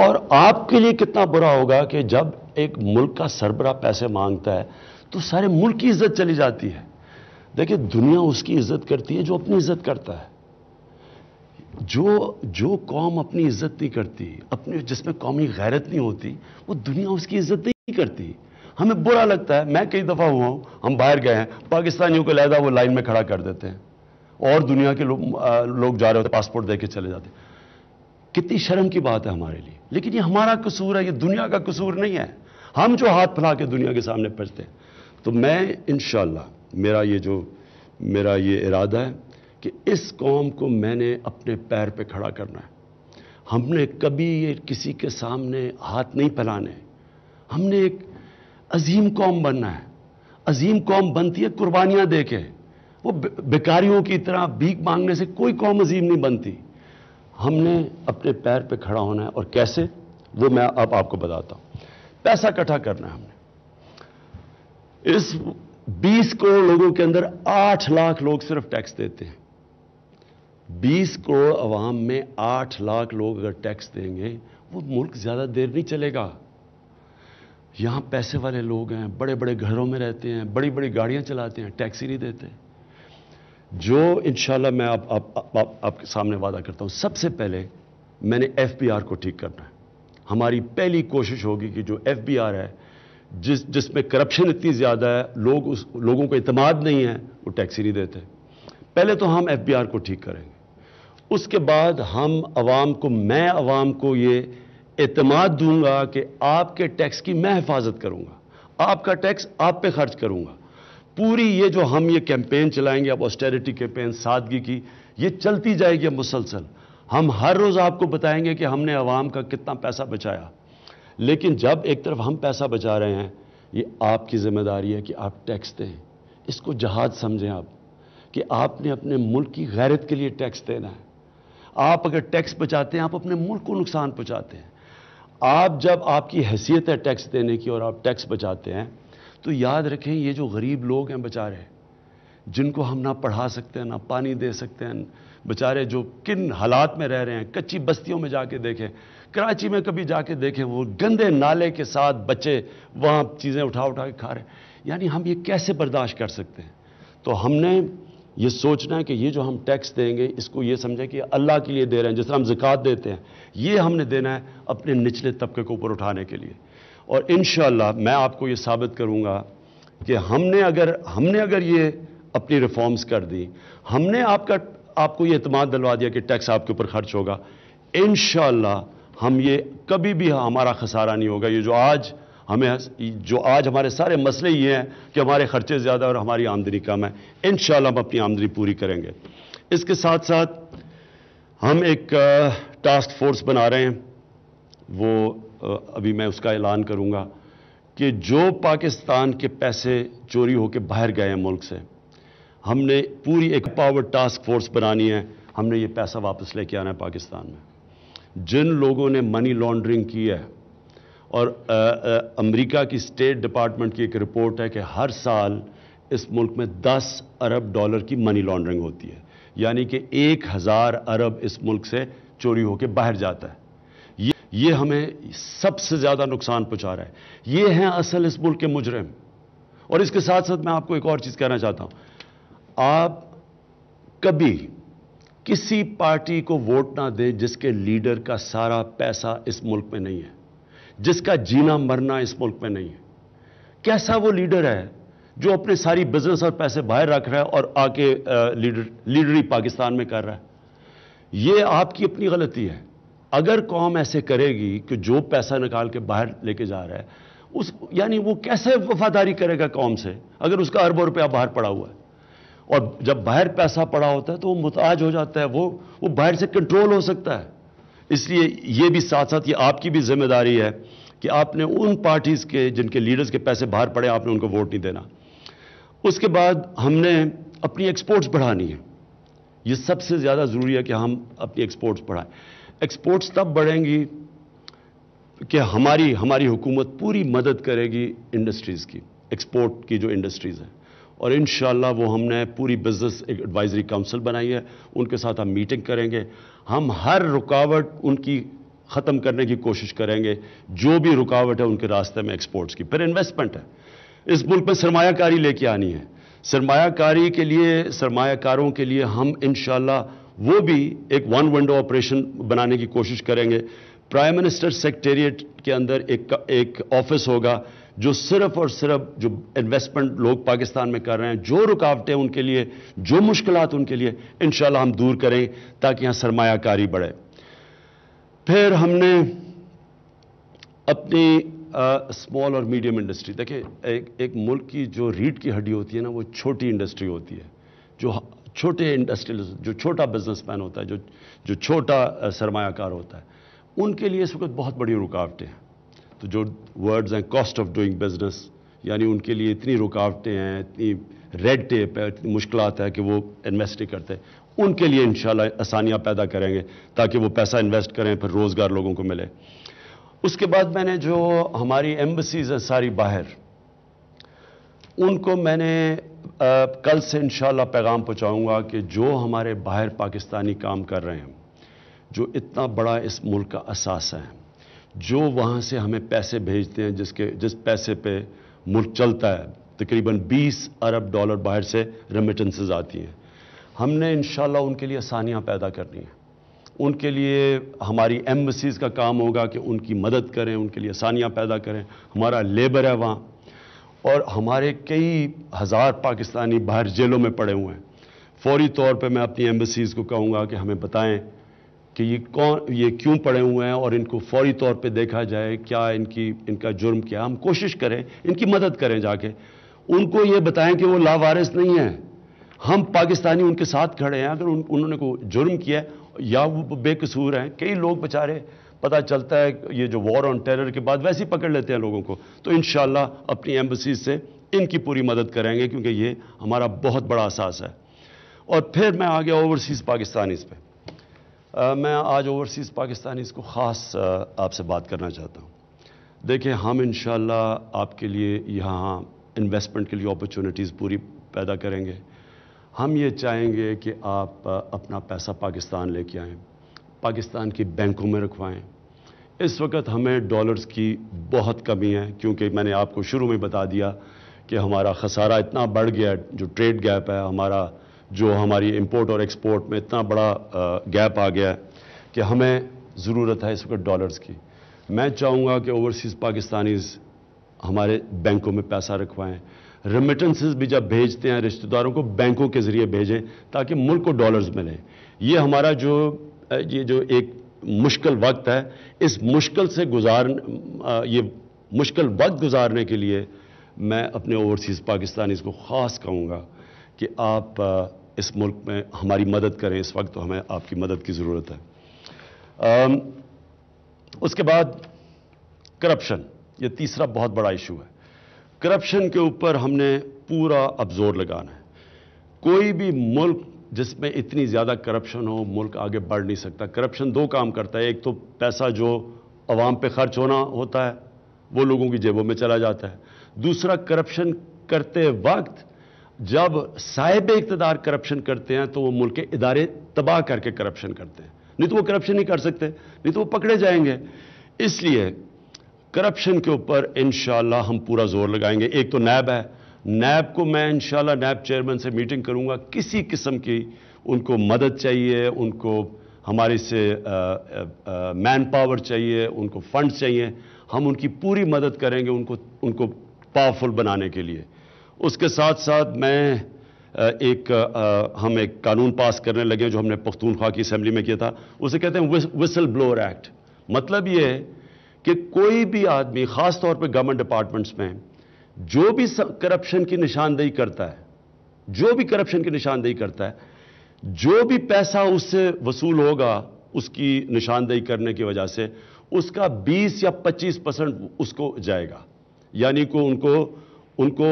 और आपके लिए कितना बुरा होगा कि जब एक मुल्क का सरबरा पैसे मांगता है तो सारे मुल्क की इज्जत चली जाती है देखिए दुनिया उसकी इज्जत करती है जो अपनी इज्जत करता है जो जो कौम अपनी इज्जत नहीं करती अपनी जिसमें कौमी गैरत नहीं होती वो दुनिया उसकी इज्जत नहीं करती हमें बुरा लगता है मैं कई दफ़ा हुआ हूँ हम बाहर गए हैं पाकिस्तानियों को लहदा वो लाइन में खड़ा कर देते हैं और दुनिया के लोग लो जा रहे होते पासपोर्ट दे के चले जाते कितनी शर्म की बात है हमारे लिए लेकिन ये हमारा कसूर है ये दुनिया का कसूर नहीं है हम जो हाथ फैला के दुनिया के सामने पचते हैं तो मैं इन मेरा ये जो मेरा ये इरादा है कि इस कौम को मैंने अपने पैर पे खड़ा करना है हमने कभी ये किसी के सामने हाथ नहीं फैलाने हमने एक अजीम कौम बनना है अजीम कौम बनती है कुर्बानियां दे के वो बेकारियों की तरह भीख मांगने से कोई कौम अजीम नहीं बनती हमने अपने पैर पे खड़ा होना है और कैसे वो मैं अब आपको बताता हूं पैसा इकट्ठा करना है हमने इस 20 करोड़ लोगों के अंदर 8 लाख लोग सिर्फ टैक्स देते हैं 20 करोड़ अवाम में 8 लाख लोग अगर टैक्स देंगे वो मुल्क ज़्यादा देर नहीं चलेगा यहाँ पैसे वाले लोग हैं बड़े बड़े घरों में रहते हैं बड़ी बड़ी गाड़ियाँ चलाते हैं टैक्सी नहीं देते जो इन मैं आप, आप, आप, आप, आपके सामने वादा करता हूँ सबसे पहले मैंने एफ को ठीक करना है हमारी पहली कोशिश होगी कि जो एफ है जिस जिसमें करप्शन इतनी ज़्यादा है लोग उस लोगों को अतमाद नहीं है वो टैक्सी नहीं देते पहले तो हम एफ को ठीक करेंगे उसके बाद हम आवाम को मैं आवाम को ये एतमाद दूंगा कि आपके टैक्स की मैं हिफाजत करूंगा आपका टैक्स आप पे खर्च करूंगा पूरी ये जो हम ये कैंपेन चलाएंगे अब ऑस्टेरिटी कैंपेन सादगी की ये चलती जाएगी मुसलसल हम हर रोज़ आपको बताएंगे कि हमने आवाम का कितना पैसा बचाया लेकिन जब एक तरफ हम पैसा बचा रहे हैं ये आपकी जिम्मेदारी है कि आप टैक्स दें इसको जहाज समझें आप कि आपने अपने मुल्क की गैरत के लिए टैक्स देना है आप अगर टैक्स बचाते हैं आप अपने मुल्क को नुकसान पहुँचाते हैं आप जब आपकी हैसियत है टैक्स देने की और आप टैक्स बचाते हैं तो याद रखें ये जो गरीब लोग हैं बेचारे जिनको हम ना पढ़ा सकते हैं ना पानी दे सकते हैं बेचारे जो किन हालात में रह रहे हैं कच्ची बस्तियों में जाके देखें कराची में कभी जाके देखें वो गंदे नाले के साथ बच्चे वहाँ चीज़ें उठा उठा के खा रहे हैं यानी हम ये कैसे बर्दाश्त कर सकते हैं तो हमने ये सोचना है कि ये जो हम टैक्स देंगे इसको ये समझें कि अल्लाह के लिए दे रहे हैं जिस तरह हम जिकात देते हैं ये हमने देना है अपने निचले तबके को ऊपर उठाने के लिए और इन मैं आपको ये साबित करूँगा कि हमने अगर हमने अगर ये अपनी रिफॉर्म्स कर दी हमने आपका आपको ये अतमाद दिलवा दिया कि टैक्स आपके ऊपर खर्च होगा इन हम ये कभी भी हमारा खसारा नहीं होगा ये जो आज हमें जो आज हमारे सारे मसले ये हैं कि हमारे खर्चे ज़्यादा और हमारी आमदनी कम है इन हम अपनी आमदनी पूरी करेंगे इसके साथ साथ हम एक टास्क फोर्स बना रहे हैं वो अभी मैं उसका ऐलान करूंगा कि जो पाकिस्तान के पैसे चोरी होकर बाहर गए हैं मुल्क से हमने पूरी एक पावर टास्क फोर्स बनानी है हमने ये पैसा वापस लेके आना है पाकिस्तान में जिन लोगों ने मनी लॉन्ड्रिंग की है और अमेरिका की स्टेट डिपार्टमेंट की एक रिपोर्ट है कि हर साल इस मुल्क में 10 अरब डॉलर की मनी लॉन्ड्रिंग होती है यानी कि एक हज़ार अरब इस मुल्क से चोरी होकर बाहर जाता है ये ये हमें सबसे ज़्यादा नुकसान पहुंचा रहा है ये हैं असल इस मुल्क के मुजरम और इसके साथ साथ मैं आपको एक और चीज़ कहना चाहता हूं आप कभी किसी पार्टी को वोट ना दें जिसके लीडर का सारा पैसा इस मुल्क में नहीं है जिसका जीना मरना इस मुल्क में नहीं है कैसा वो लीडर है जो अपने सारी बिजनेस और पैसे बाहर रख रहा है और आके लीडर लीडरी पाकिस्तान में कर रहा है ये आपकी अपनी गलती है अगर कौम ऐसे करेगी कि जो पैसा निकाल के बाहर लेके जा रहा है उस यानी वो कैसे वफादारी करेगा कौम से अगर उसका अरबों रुपया बाहर पड़ा हुआ है और जब बाहर पैसा पड़ा होता है तो वो मुताज हो जाता है वो वो बाहर से कंट्रोल हो सकता है इसलिए ये भी साथ साथ ये आपकी भी जिम्मेदारी है कि आपने उन पार्टीज़ के जिनके लीडर्स के पैसे बाहर पड़े आपने उनको वोट नहीं देना उसके बाद हमने अपनी एक्सपोर्ट्स बढ़ानी है ये सबसे ज़्यादा ज़रूरी है कि हम अपनी एक्सपोर्ट्स बढ़ाएं एक्सपोर्ट्स तब बढ़ेंगी कि हमारी हमारी हुकूमत पूरी मदद करेगी इंडस्ट्रीज़ की एक्सपोर्ट की जो इंडस्ट्रीज़ हैं और इन वो हमने पूरी बिज़नेस एडवाइजरी काउंसिल बनाई है उनके साथ हम मीटिंग करेंगे हम हर रुकावट उनकी ख़त्म करने की कोशिश करेंगे जो भी रुकावट है उनके रास्ते में एक्सपोर्ट्स की फिर इन्वेस्टमेंट है इस मुल्क में सरमाकारी लेके आनी है सरमाकारी के लिए सरमाकारों के लिए हम इन वो भी एक वन विंडो ऑपरेशन बनाने की कोशिश करेंगे प्राइम मिनिस्टर सेक्रेटेरिएट के अंदर एक एक ऑफिस होगा जो सिर्फ और सिर्फ जो इन्वेस्टमेंट लोग पाकिस्तान में कर रहे हैं जो रुकावटें उनके लिए जो मुश्किल उनके लिए इन हम दूर करें ताकि यहाँ सरमाकारी बढ़े फिर हमने अपनी स्मॉल और मीडियम इंडस्ट्री देखिए एक एक मुल्क की जो रीढ़ की हड्डी होती है ना वो छोटी इंडस्ट्री होती है जो छोटे इंडस्ट्रियल जो छोटा बिजनेसमैन होता है जो जो छोटा सरमायाकार होता है उनके लिए इस वक्त बहुत बड़ी रुकावटें हैं तो जो वर्ड्स हैं कॉस्ट ऑफ डूइंग बिजनेस यानी उनके लिए इतनी रुकावटें हैं इतनी रेड टेप है इतनी मुश्किल है कि वो इन्वेस्ट नहीं करते उनके लिए इन आसानियां पैदा करेंगे ताकि वो पैसा इन्वेस्ट करें फिर रोज़गार लोगों को मिले उसके बाद मैंने जो हमारी एम्बसीज हैं सारी बाहर उनको मैंने आ, कल से इन पैगाम पहुँचाऊँगा कि जो हमारे बाहर पाकिस्तानी काम कर रहे हैं जो इतना बड़ा इस मुल्क का असास है जो वहाँ से हमें पैसे भेजते हैं जिसके जिस पैसे पे मुल्क चलता है तकरीबन 20 अरब डॉलर बाहर से रेमिटेंसेज आती हैं हमने इन उनके लिए आसानियाँ पैदा करनी है उनके लिए हमारी एम्बसीज़ का काम होगा कि उनकी मदद करें उनके लिए आसानियाँ पैदा करें हमारा लेबर है वहाँ और हमारे कई हज़ार पाकिस्तानी बाहर जेलों में पड़े हुए हैं फौरी तौर पर मैं अपनी एम्बसीज़ को कहूँगा कि हमें बताएँ कि ये कौन ये क्यों पड़े हुए हैं और इनको फौरी तौर पे देखा जाए क्या इनकी इनका जुर्म क्या हम कोशिश करें इनकी मदद करें जाके उनको ये बताएं कि वो लावारिस नहीं है हम पाकिस्तानी उनके साथ खड़े हैं अगर उन, उन्होंने को जुर्म किया है या वो बेकसूर हैं कई लोग बेचारे पता चलता है ये जो वॉर ऑन टेरर के बाद वैसे ही पकड़ लेते हैं लोगों को तो इन अपनी एम्बसी से इनकी पूरी मदद करेंगे क्योंकि ये हमारा बहुत बड़ा एहसास है और फिर मैं आ गया ओवरसीज़ पाकिस्तानीज़ पे आ, मैं आज ओवरसीज़ पाकिस्तानीज़ को ख़ास आपसे बात करना चाहता हूँ देखिए हम इन आपके लिए यहाँ इन्वेस्टमेंट के लिए अपॉर्चुनिटीज़ पूरी पैदा करेंगे हम ये चाहेंगे कि आप अपना पैसा पाकिस्तान लेके आएँ पाकिस्तान की बैंकों में रखवाएँ इस वक्त हमें डॉलर्स की बहुत कमी है क्योंकि मैंने आपको शुरू में बता दिया कि हमारा खसारा इतना बढ़ गया जो ट्रेड गैप है हमारा जो हमारी इंपोर्ट और एक्सपोर्ट में इतना बड़ा गैप आ गया है कि हमें ज़रूरत है इस वक्त डॉलर्स की मैं चाहूँगा कि ओवरसीज़ पाकिस्तानीज़ हमारे बैंकों में पैसा रखवाएँ रेमिटेंसेस भी जब भेजते हैं रिश्तेदारों को बैंकों के ज़रिए भेजें ताकि मुल्क को डॉलर्स मिलें ये हमारा जो ये जो एक मुश्किल वक्त है इस मुश्किल से गुजार ये मुश्किल वक्त गुजारने के लिए मैं अपने ओवरसीज़ पाकिस्तानीज़ को ख़ास कहूँगा कि आप इस मुल्क में हमारी मदद करें इस वक्त तो हमें आपकी मदद की ज़रूरत है उसके बाद करप्शन ये तीसरा बहुत बड़ा इशू है करप्शन के ऊपर हमने पूरा अब जोर लगाना है कोई भी मुल्क जिसमें इतनी ज़्यादा करप्शन हो मुल्क आगे बढ़ नहीं सकता करप्शन दो काम करता है एक तो पैसा जो आवाम पे खर्च होना होता है वो लोगों की जेबों में चला जाता है दूसरा करप्शन करते वक्त जब साहिब इकतदार करप्शन करते हैं तो वो मुल्क के इदारे तबाह करके करप्शन करते हैं नहीं तो वो करप्शन नहीं कर सकते नहीं तो वो पकड़े जाएंगे इसलिए करप्शन के ऊपर इन हम पूरा जोर लगाएंगे एक तो नैब है नैब को मैं इन नैब चेयरमैन से मीटिंग करूँगा किसी किस्म की उनको मदद चाहिए उनको हमारे से मैन पावर चाहिए उनको फंड चाहिए हम उनकी पूरी मदद करेंगे उनको उनको पावरफुल बनाने के लिए उसके साथ साथ मैं एक आ, हम एक कानून पास करने लगे जो हमने पख्तूनख्वा की असम्बली में किया था उसे कहते हैं विसल ब्लोअर एक्ट मतलब ये है कि कोई भी आदमी ख़ास तौर पे गवर्नमेंट डिपार्टमेंट्स में जो भी करप्शन की निशानदेही करता है जो भी करप्शन की निशानदेही करता है जो भी पैसा उससे वसूल होगा उसकी निशानदेही करने की वजह से उसका 20 या 25 परसेंट उसको जाएगा यानी को उनको उनको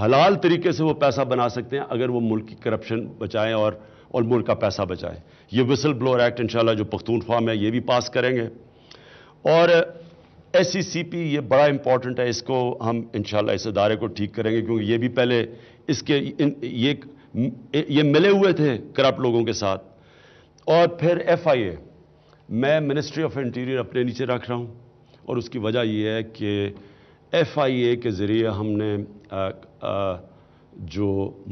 हलाल तरीके से वो पैसा बना सकते हैं अगर वो मुल्क की करप्शन बचाएं और और मुल्क का पैसा बचाएं ये विसल ब्लोअर एक्ट इंशाल्लाह जो पख्तूनख्वा में ये भी पास करेंगे और एस सी पी ये बड़ा इंपॉर्टेंट है इसको हम इन इस अदारे को ठीक करेंगे क्योंकि ये भी पहले इसके इन, ये ये मिले हुए थे करप्ट लोगों के साथ और फिर एफ आई ए मैं मिनिस्ट्री ऑफ इंटीरियर अपने नीचे रख रहा हूँ और उसकी वजह यह है कि एफ आई ए के ज़रिए हमने आ, आ, जो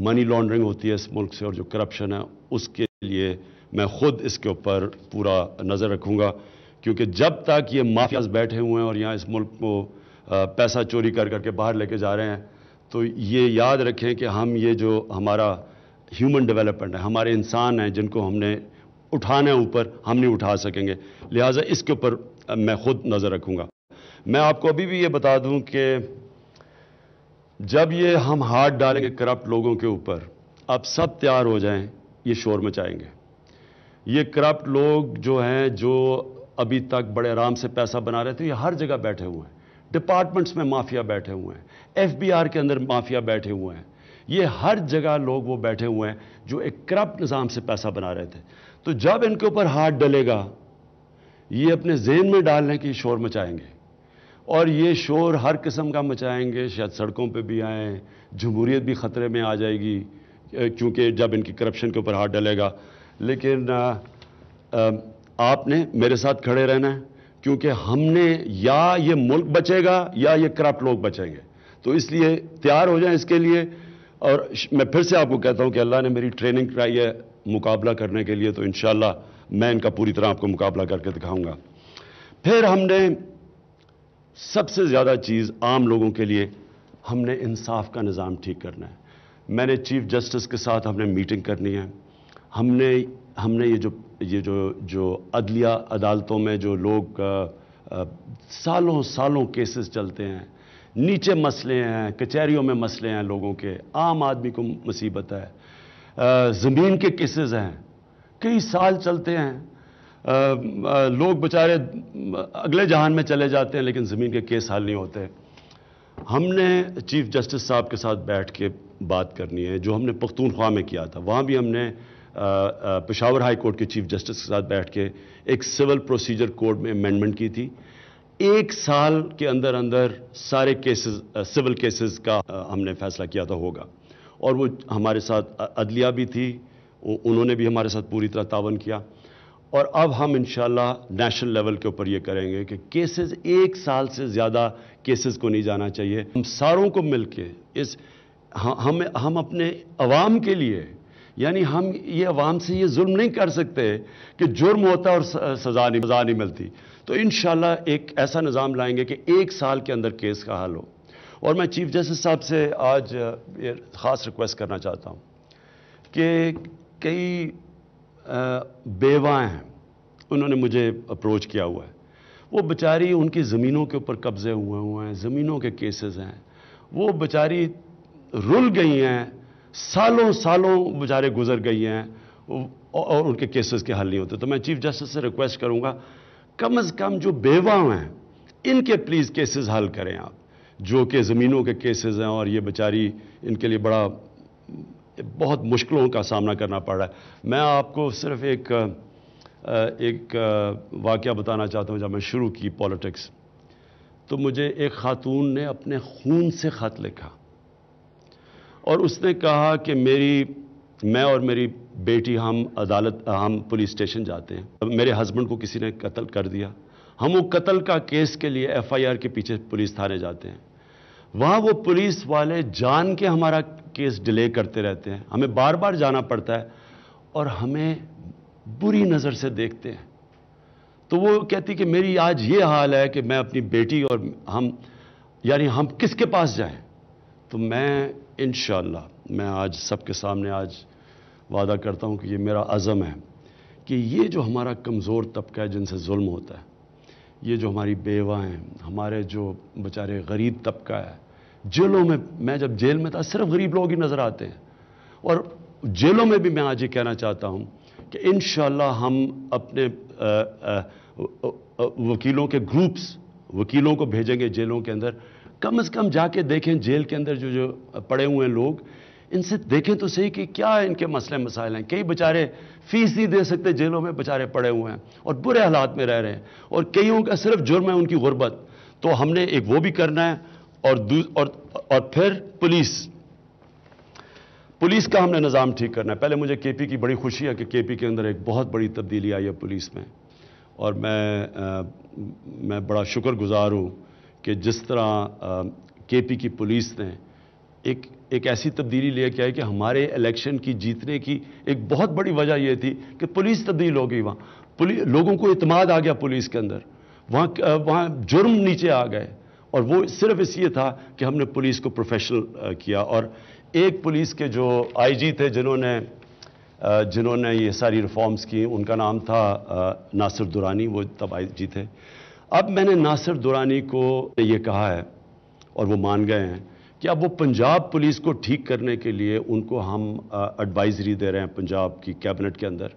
मनी लॉन्ड्रिंग होती है इस मुल्क से और जो करप्शन है उसके लिए मैं ख़ुद इसके ऊपर पूरा नज़र रखूँगा क्योंकि जब तक ये माफियाज बैठे हुए हैं और यहाँ इस मुल्क को पैसा चोरी कर करके बाहर लेके जा रहे हैं तो ये याद रखें कि हम ये जो हमारा ह्यूमन डेवलपमेंट है हमारे इंसान हैं जिनको हमने उठाने ऊपर हम नहीं उठा सकेंगे लिहाजा इसके ऊपर मैं खुद नज़र रखूँगा मैं आपको अभी भी ये बता दूँ कि जब ये हम हाथ डालेंगे करप्ट लोगों के ऊपर अब सब तैयार हो जाएं ये शोर मचाएंगे ये करप्ट लोग जो हैं जो अभी तक बड़े आराम से पैसा बना रहे थे ये हर जगह बैठे हुए हैं डिपार्टमेंट्स में माफिया बैठे हुए हैं एफबीआर के अंदर माफिया बैठे हुए हैं ये हर जगह लोग वो बैठे हुए हैं जो एक करप्ट निज़ाम से पैसा बना रहे थे तो जब इनके ऊपर हाथ डलेगा ये अपने जेन में डालने की शोर मचाएंगे और ये शोर हर किस्म का मचाएंगे शायद सड़कों पर भी आएँ जमहूरीत भी ख़तरे में आ जाएगी क्योंकि जब इनकी करप्शन के ऊपर हाथ डलेगा लेकिन आ, आ, आपने मेरे साथ खड़े रहना है क्योंकि हमने या ये मुल्क बचेगा या ये करप्ट लोग बचेंगे तो इसलिए तैयार हो जाएं इसके लिए और मैं फिर से आपको कहता हूं कि अल्लाह ने मेरी ट्रेनिंग कराई है मुकाबला करने के लिए तो इन मैं इनका पूरी तरह आपको मुकाबला करके दिखाऊंगा फिर हमने सबसे ज़्यादा चीज़ आम लोगों के लिए हमने इंसाफ का निज़ाम ठीक करना है मैंने चीफ जस्टिस के साथ हमने मीटिंग करनी है हमने हमने ये जो ये जो जो अदलिया अदालतों में जो लोग आ, आ, सालों सालों केसेस चलते हैं नीचे मसले हैं कचहरियों में मसले हैं लोगों के आम आदमी को मुसीबत है ज़मीन के केसेस हैं कई साल चलते हैं आ, आ, लोग बेचारे अगले जहान में चले जाते हैं लेकिन ज़मीन के केस हल नहीं होते हमने चीफ जस्टिस साहब के साथ बैठ के बात करनी है जो हमने पख्तूनख्वा में किया था वहाँ भी हमने पेशावर हाई कोर्ट के चीफ जस्टिस के साथ बैठ के एक सिविल प्रोसीजर कोड में अमेंडमेंट की थी एक साल के अंदर अंदर सारे केसेस सिविल केसेस का हमने फैसला किया था होगा और वो हमारे साथ अदलिया भी थी उन्होंने भी हमारे साथ पूरी तरह तावन किया और अब हम इन नेशनल लेवल के ऊपर ये करेंगे कि केसेस एक साल से ज़्यादा केसेस को नहीं जाना चाहिए हम सारों को मिल के इस हम हम अपने आवाम के लिए यानी हम ये अवाम से ये जुल्म नहीं कर सकते कि जुर्म होता और सजा नहीं सजा नहीं मिलती तो इन एक ऐसा निज़ाम लाएंगे कि एक साल के अंदर केस का हल हो और मैं चीफ जस्टिस साहब से आज ख़ास रिक्वेस्ट करना चाहता हूँ कि कई बेवाएँ हैं उन्होंने मुझे अप्रोच किया हुआ है वो बेचारी उनकी ज़मीनों के ऊपर कब्ज़े हुए हुए हैं ज़मीनों के केसेस हैं वो बेचारी रुल गई हैं सालों सालों बेचारे गुजर गई हैं और उनके केसेस के हल नहीं होते तो मैं चीफ जस्टिस से रिक्वेस्ट करूंगा कम अज़ कम जो बेवा हैं इनके प्लीज़ केसेस हल करें आप जो कि ज़मीनों के केसेस हैं और ये बेचारी इनके लिए बड़ा बहुत मुश्किलों का सामना करना पड़ रहा है मैं आपको सिर्फ एक एक वाक्य बताना चाहता हूँ जब मैं शुरू की पॉलिटिक्स तो मुझे एक ख़ातून ने अपने खून से ख़त लिखा और उसने कहा कि मेरी मैं और मेरी बेटी हम अदालत हम पुलिस स्टेशन जाते हैं मेरे हस्बैंड को किसी ने कत्ल कर दिया हम वो कत्ल का केस के लिए एफआईआर के पीछे पुलिस थाने जाते हैं वहाँ वो पुलिस वाले जान के हमारा केस डिले करते रहते हैं हमें बार बार जाना पड़ता है और हमें बुरी नज़र से देखते हैं तो वो कहती कि मेरी आज ये हाल है कि मैं अपनी बेटी और हम यानी हम किसके पास जाएं तो मैं इन मैं आज सबके सामने आज वादा करता हूँ कि ये मेरा अज़म है कि ये जो हमारा कमज़ोर तबका है जिनसे जुल्म होता है ये जो हमारी बेवा हैं हमारे जो बेचारे गरीब तबका है जेलों में मैं जब जेल में था सिर्फ गरीब लोग ही नज़र आते हैं और जेलों में भी मैं आज ये कहना चाहता हूँ कि इन हम अपने आ, आ, आ, वकीलों के ग्रुप्स वकीलों को भेजेंगे जेलों के अंदर कम से कम जाके देखें जेल के अंदर जो जो पड़े हुए हैं लोग इनसे देखें तो सही कि क्या इनके मसले मसाइल हैं कई बेचारे फीस नहीं दे सकते जेलों में बेचारे पड़े हुए हैं और बुरे हालात में रह रहे हैं और कईयों का सिर्फ जुर्म है उनकी गुर्बत तो हमने एक वो भी करना है और और और फिर पुलिस पुलिस का हमने निज़ाम ठीक करना है पहले मुझे के पी की बड़ी खुशी है कि के पी के अंदर एक बहुत बड़ी तब्दीली आई है पुलिस में और मैं आ, मैं बड़ा शुक्रगुजार हूँ कि जिस तरह के पी की पुलिस ने एक एक ऐसी तब्दीली ले के आई कि हमारे इलेक्शन की जीतने की एक बहुत बड़ी वजह यह थी कि पुलिस तब्दील हो गई वहाँ लोगों को इतमाद आ गया पुलिस के अंदर वहाँ वहाँ जुर्म नीचे आ गए और वो सिर्फ इसलिए था कि हमने पुलिस को प्रोफेशनल किया और एक पुलिस के जो आईजी थे जिन्होंने जिन्होंने ये सारी रिफॉर्म्स की उनका नाम था नासिर दुरानी वो तब जी थे अब मैंने नासिर दुरानी को ये कहा है और वो मान गए हैं कि अब वो पंजाब पुलिस को ठीक करने के लिए उनको हम एडवाइजरी दे रहे हैं पंजाब की कैबिनेट के अंदर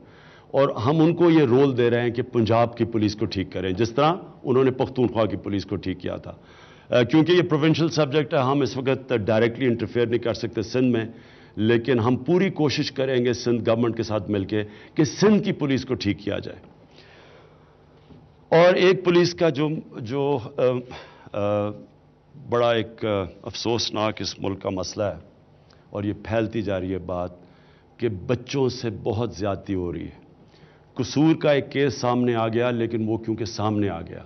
और हम उनको ये रोल दे रहे हैं कि पंजाब की पुलिस को ठीक करें जिस तरह उन्होंने पख्तूनख्वा की पुलिस को ठीक किया था क्योंकि ये प्रोविंशियल सब्जेक्ट है हम इस वक्त डायरेक्टली इंटरफेयर नहीं कर सकते सिंध में लेकिन हम पूरी कोशिश करेंगे सिंध गवर्नमेंट के साथ मिलकर कि सिंध की पुलिस को ठीक किया जाए और एक पुलिस का जो जो आ, आ, बड़ा एक अफसोसनाक इस मुल्क का मसला है और ये फैलती जा रही है बात कि बच्चों से बहुत ज़्यादती हो रही है कसूर का एक केस सामने आ गया लेकिन वो क्योंकि सामने आ गया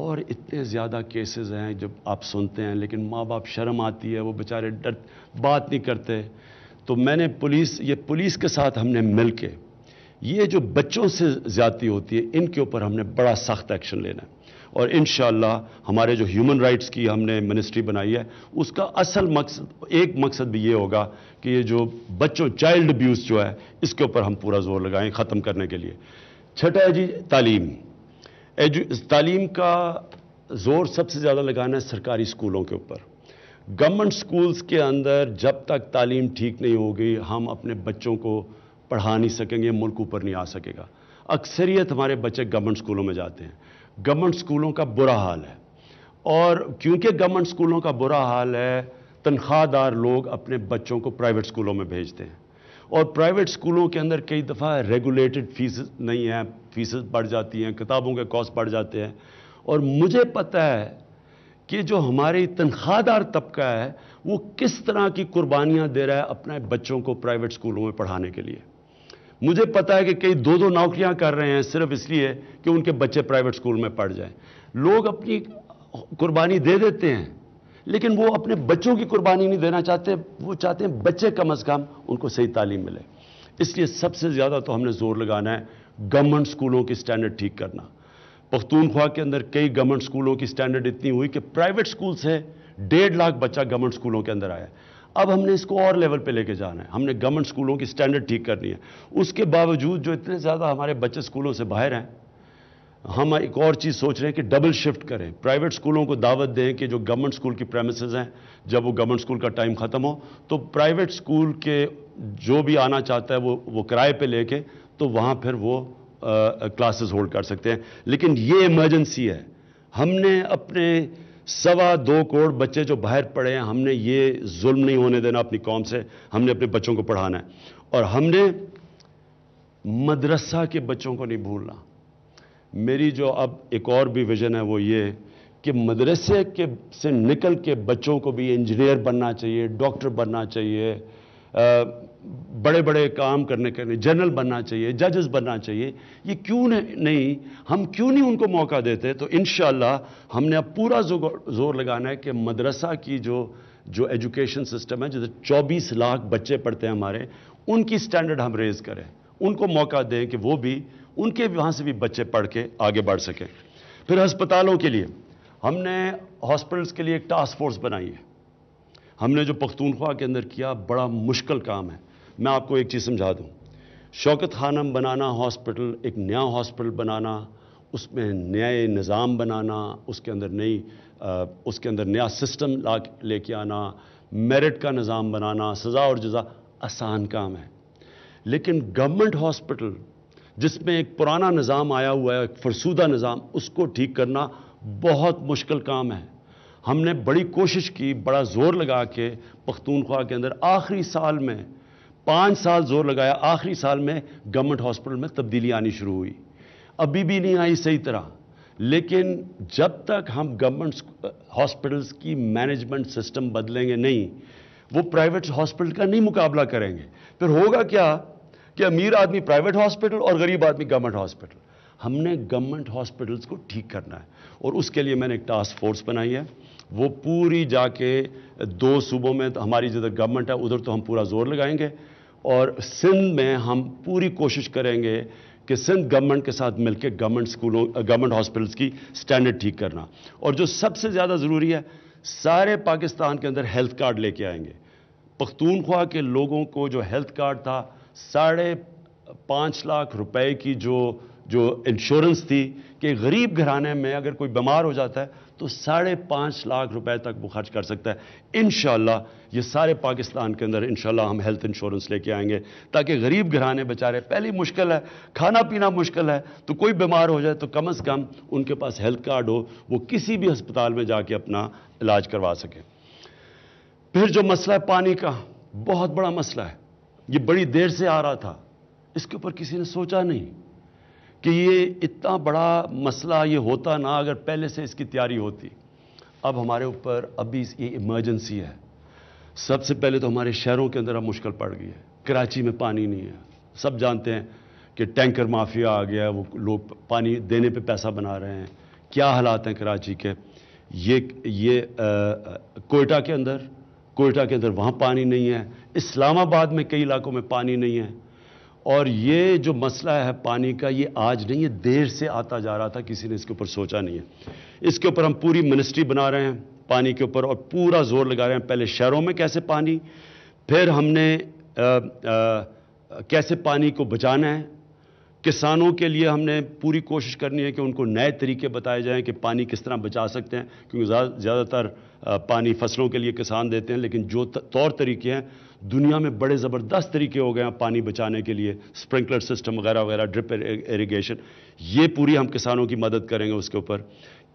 और इतने ज़्यादा केसेस हैं जब आप सुनते हैं लेकिन माँ बाप शर्म आती है वो बेचारे डर बात नहीं करते तो मैंने पुलिस ये पुलिस के साथ हमने मिल के ये जो बच्चों से ज्यादा होती है इनके ऊपर हमने बड़ा सख्त एक्शन लेना है और इन हमारे जो ह्यूमन राइट्स की हमने मिनिस्ट्री बनाई है उसका असल मकसद एक मकसद भी ये होगा कि ये जो बच्चों चाइल्ड अब्यूज़ जो है इसके ऊपर हम पूरा जोर लगाएं ख़त्म करने के लिए छठा है जी तालीम एजु तालीम का जोर सबसे ज़्यादा लगाना है सरकारी स्कूलों के ऊपर गवर्नमेंट स्कूल्स के अंदर जब तक तालीम ठीक नहीं होगी हम अपने बच्चों को पढ़ा नहीं सकेंगे मुल्क ऊपर नहीं आ सकेगा अक्सरियत हमारे बच्चे गवर्नमेंट स्कूलों में जाते हैं गवर्नमेंट स्कूलों का बुरा हाल है और क्योंकि गवर्नमेंट स्कूलों का बुरा हाल है तनख्वाहदार लोग अपने बच्चों को प्राइवेट स्कूलों में भेजते हैं और प्राइवेट स्कूलों के अंदर कई दफ़ा रेगुलेटेड फीस नहीं हैं फीस बढ़ जाती हैं किताबों के कॉस्ट बढ़ जाते हैं और मुझे पता है कि जो हमारी तनख्वाहदार तबका है वो किस तरह की कुर्बानियाँ दे रहा है अपने बच्चों को प्राइवेट स्कूलों में पढ़ाने के लिए मुझे पता है कि कई दो दो नौकरियां कर रहे हैं सिर्फ इसलिए कि उनके बच्चे प्राइवेट स्कूल में पढ़ जाएं लोग अपनी कुर्बानी दे देते हैं लेकिन वो अपने बच्चों की कुर्बानी नहीं देना चाहते वो चाहते हैं बच्चे कम अज़ कम उनको सही तालीम मिले इसलिए सबसे ज़्यादा तो हमने ज़ोर लगाना है गवर्नमेंट स्कूलों की स्टैंडर्ड ठीक करना पख्तूनख्वा के अंदर कई गवर्नमेंट स्कूलों की स्टैंडर्ड इतनी हुई कि प्राइवेट स्कूल से डेढ़ लाख बच्चा गवर्नमेंट स्कूलों के अंदर आया अब हमने इसको और लेवल पे लेके जाना है हमने गवर्नमेंट स्कूलों की स्टैंडर्ड ठीक करनी है उसके बावजूद जो इतने ज़्यादा हमारे बच्चे स्कूलों से बाहर हैं हम एक और चीज़ सोच रहे हैं कि डबल शिफ्ट करें प्राइवेट स्कूलों को दावत दें कि जो गवर्नमेंट स्कूल की प्रेमिस हैं जब वो गवर्नमेंट स्कूल का टाइम ख़त्म हो तो प्राइवेट स्कूल के जो भी आना चाहता है वो वो किराए पर लेके तो वहाँ फिर वो क्लासेस होल्ड कर सकते हैं लेकिन ये इमरजेंसी है हमने अपने सवा दो करोड़ बच्चे जो बाहर पड़े हैं हमने ये जुल्म नहीं होने देना अपनी कौम से हमने अपने बच्चों को पढ़ाना है और हमने मदरसा के बच्चों को नहीं भूलना मेरी जो अब एक और भी विजन है वो ये कि मदरसे के से निकल के बच्चों को भी इंजीनियर बनना चाहिए डॉक्टर बनना चाहिए बड़े बड़े काम करने के लिए जनरल बनना चाहिए जजेस बनना चाहिए ये क्यों नहीं हम क्यों नहीं उनको मौका देते तो इन हमने अब पूरा जो, जोर लगाना है कि मदरसा की जो जो एजुकेशन सिस्टम है जैसे 24 लाख बच्चे पढ़ते हैं हमारे उनकी स्टैंडर्ड हम रेज़ करें उनको मौका दें कि वो भी उनके वहाँ से भी बच्चे पढ़ के आगे बढ़ सकें फिर अस्पतालों के लिए हमने हॉस्पिटल्स के लिए एक टास्क फोर्स बनाई है हमने जो पख्तूनख्वा के अंदर किया बड़ा मुश्किल काम है मैं आपको एक चीज़ समझा दूँ शौकत खानम बनाना हॉस्पिटल एक नया हॉस्पिटल बनाना उसमें नए निज़ाम बनाना उसके अंदर नई उसके अंदर नया सिस्टम ला लेके आना मेरिट का निज़ाम बनाना सज़ा और जजा आसान काम है लेकिन गवर्नमेंट हॉस्पिटल जिसमें एक पुराना निज़ाम आया हुआ है एक फरसूदा निज़ाम उसको ठीक करना बहुत मुश्किल काम है हमने बड़ी कोशिश की बड़ा ज़ोर लगा के पख्तूनख्वा के अंदर आखिरी साल में पाँच साल ज़ोर लगाया आखिरी साल में गवर्नमेंट हॉस्पिटल में तब्दीली आनी शुरू हुई अभी भी नहीं आई सही तरह लेकिन जब तक हम गवर्नमेंट हॉस्पिटल्स की मैनेजमेंट सिस्टम बदलेंगे नहीं वो प्राइवेट हॉस्पिटल का नहीं मुकाबला करेंगे फिर होगा क्या कि अमीर आदमी प्राइवेट हॉस्पिटल और गरीब आदमी गवर्नमेंट हॉस्पिटल हमने गवर्नमेंट हॉस्पिटल्स को ठीक करना है और उसके लिए मैंने एक टास्क फोर्स बनाई है वो पूरी जाके दो सूबों में तो हमारी जिधर गवर्नमेंट है उधर तो हम पूरा जोर लगाएंगे और सिंध में हम पूरी कोशिश करेंगे कि सिंध गवर्नमेंट के साथ मिलकर गवर्नमेंट स्कूलों गवर्नमेंट हॉस्पिटल्स की स्टैंडर्ड ठीक करना और जो सबसे ज़्यादा ज़रूरी है सारे पाकिस्तान के अंदर हेल्थ कार्ड लेके आएंगे पख्तूनख्वा के लोगों को जो हेल्थ कार्ड था साढ़े पाँच लाख रुपए की जो जो इंश्योरेंस थी कि गरीब घराने में अगर कोई बीमार हो जाता है तो साढ़े पाँच लाख रुपए तक वो खर्च कर सकता है इन ये सारे पाकिस्तान के अंदर इन हम हेल्थ इंश्योरेंस लेके आएंगे ताकि गरीब घराने बेचारे पहली मुश्किल है खाना पीना मुश्किल है तो कोई बीमार हो जाए तो कम अज़ कम उनके पास हेल्थ कार्ड हो वो किसी भी अस्पताल में जाके अपना इलाज करवा सकें फिर जो मसला है पानी का बहुत बड़ा मसला है ये बड़ी देर से आ रहा था इसके ऊपर किसी ने सोचा नहीं कि ये इतना बड़ा मसला ये होता ना अगर पहले से इसकी तैयारी होती अब हमारे ऊपर अभी ये इमरजेंसी है सबसे पहले तो हमारे शहरों के अंदर अब मुश्किल पड़ गई है कराची में पानी नहीं है सब जानते हैं कि टैंकर माफिया आ गया वो लोग पानी देने पे पैसा बना रहे हैं क्या हालात हैं कराची के ये ये कोयटा के अंदर कोयटा के अंदर वहाँ पानी नहीं है इस्लामाबाद में कई इलाकों में पानी नहीं है और ये जो मसला है पानी का ये आज नहीं है देर से आता जा रहा था किसी ने इसके ऊपर सोचा नहीं है इसके ऊपर हम पूरी मिनिस्ट्री बना रहे हैं पानी के ऊपर और पूरा जोर लगा रहे हैं पहले शहरों में कैसे पानी फिर हमने आ, आ, कैसे पानी को बचाना है किसानों के लिए हमने पूरी कोशिश करनी है कि उनको नए तरीके बताए जाएं कि पानी किस तरह बचा सकते हैं क्योंकि ज़्यादातर पानी फसलों के लिए किसान देते हैं लेकिन जो तौर तरीके हैं दुनिया में बड़े ज़बरदस्त तरीके हो गए हैं पानी बचाने के लिए स्प्रिंकलर सिस्टम वगैरह वगैरह ड्रिप इरिगेशन ये पूरी हम किसानों की मदद करेंगे उसके ऊपर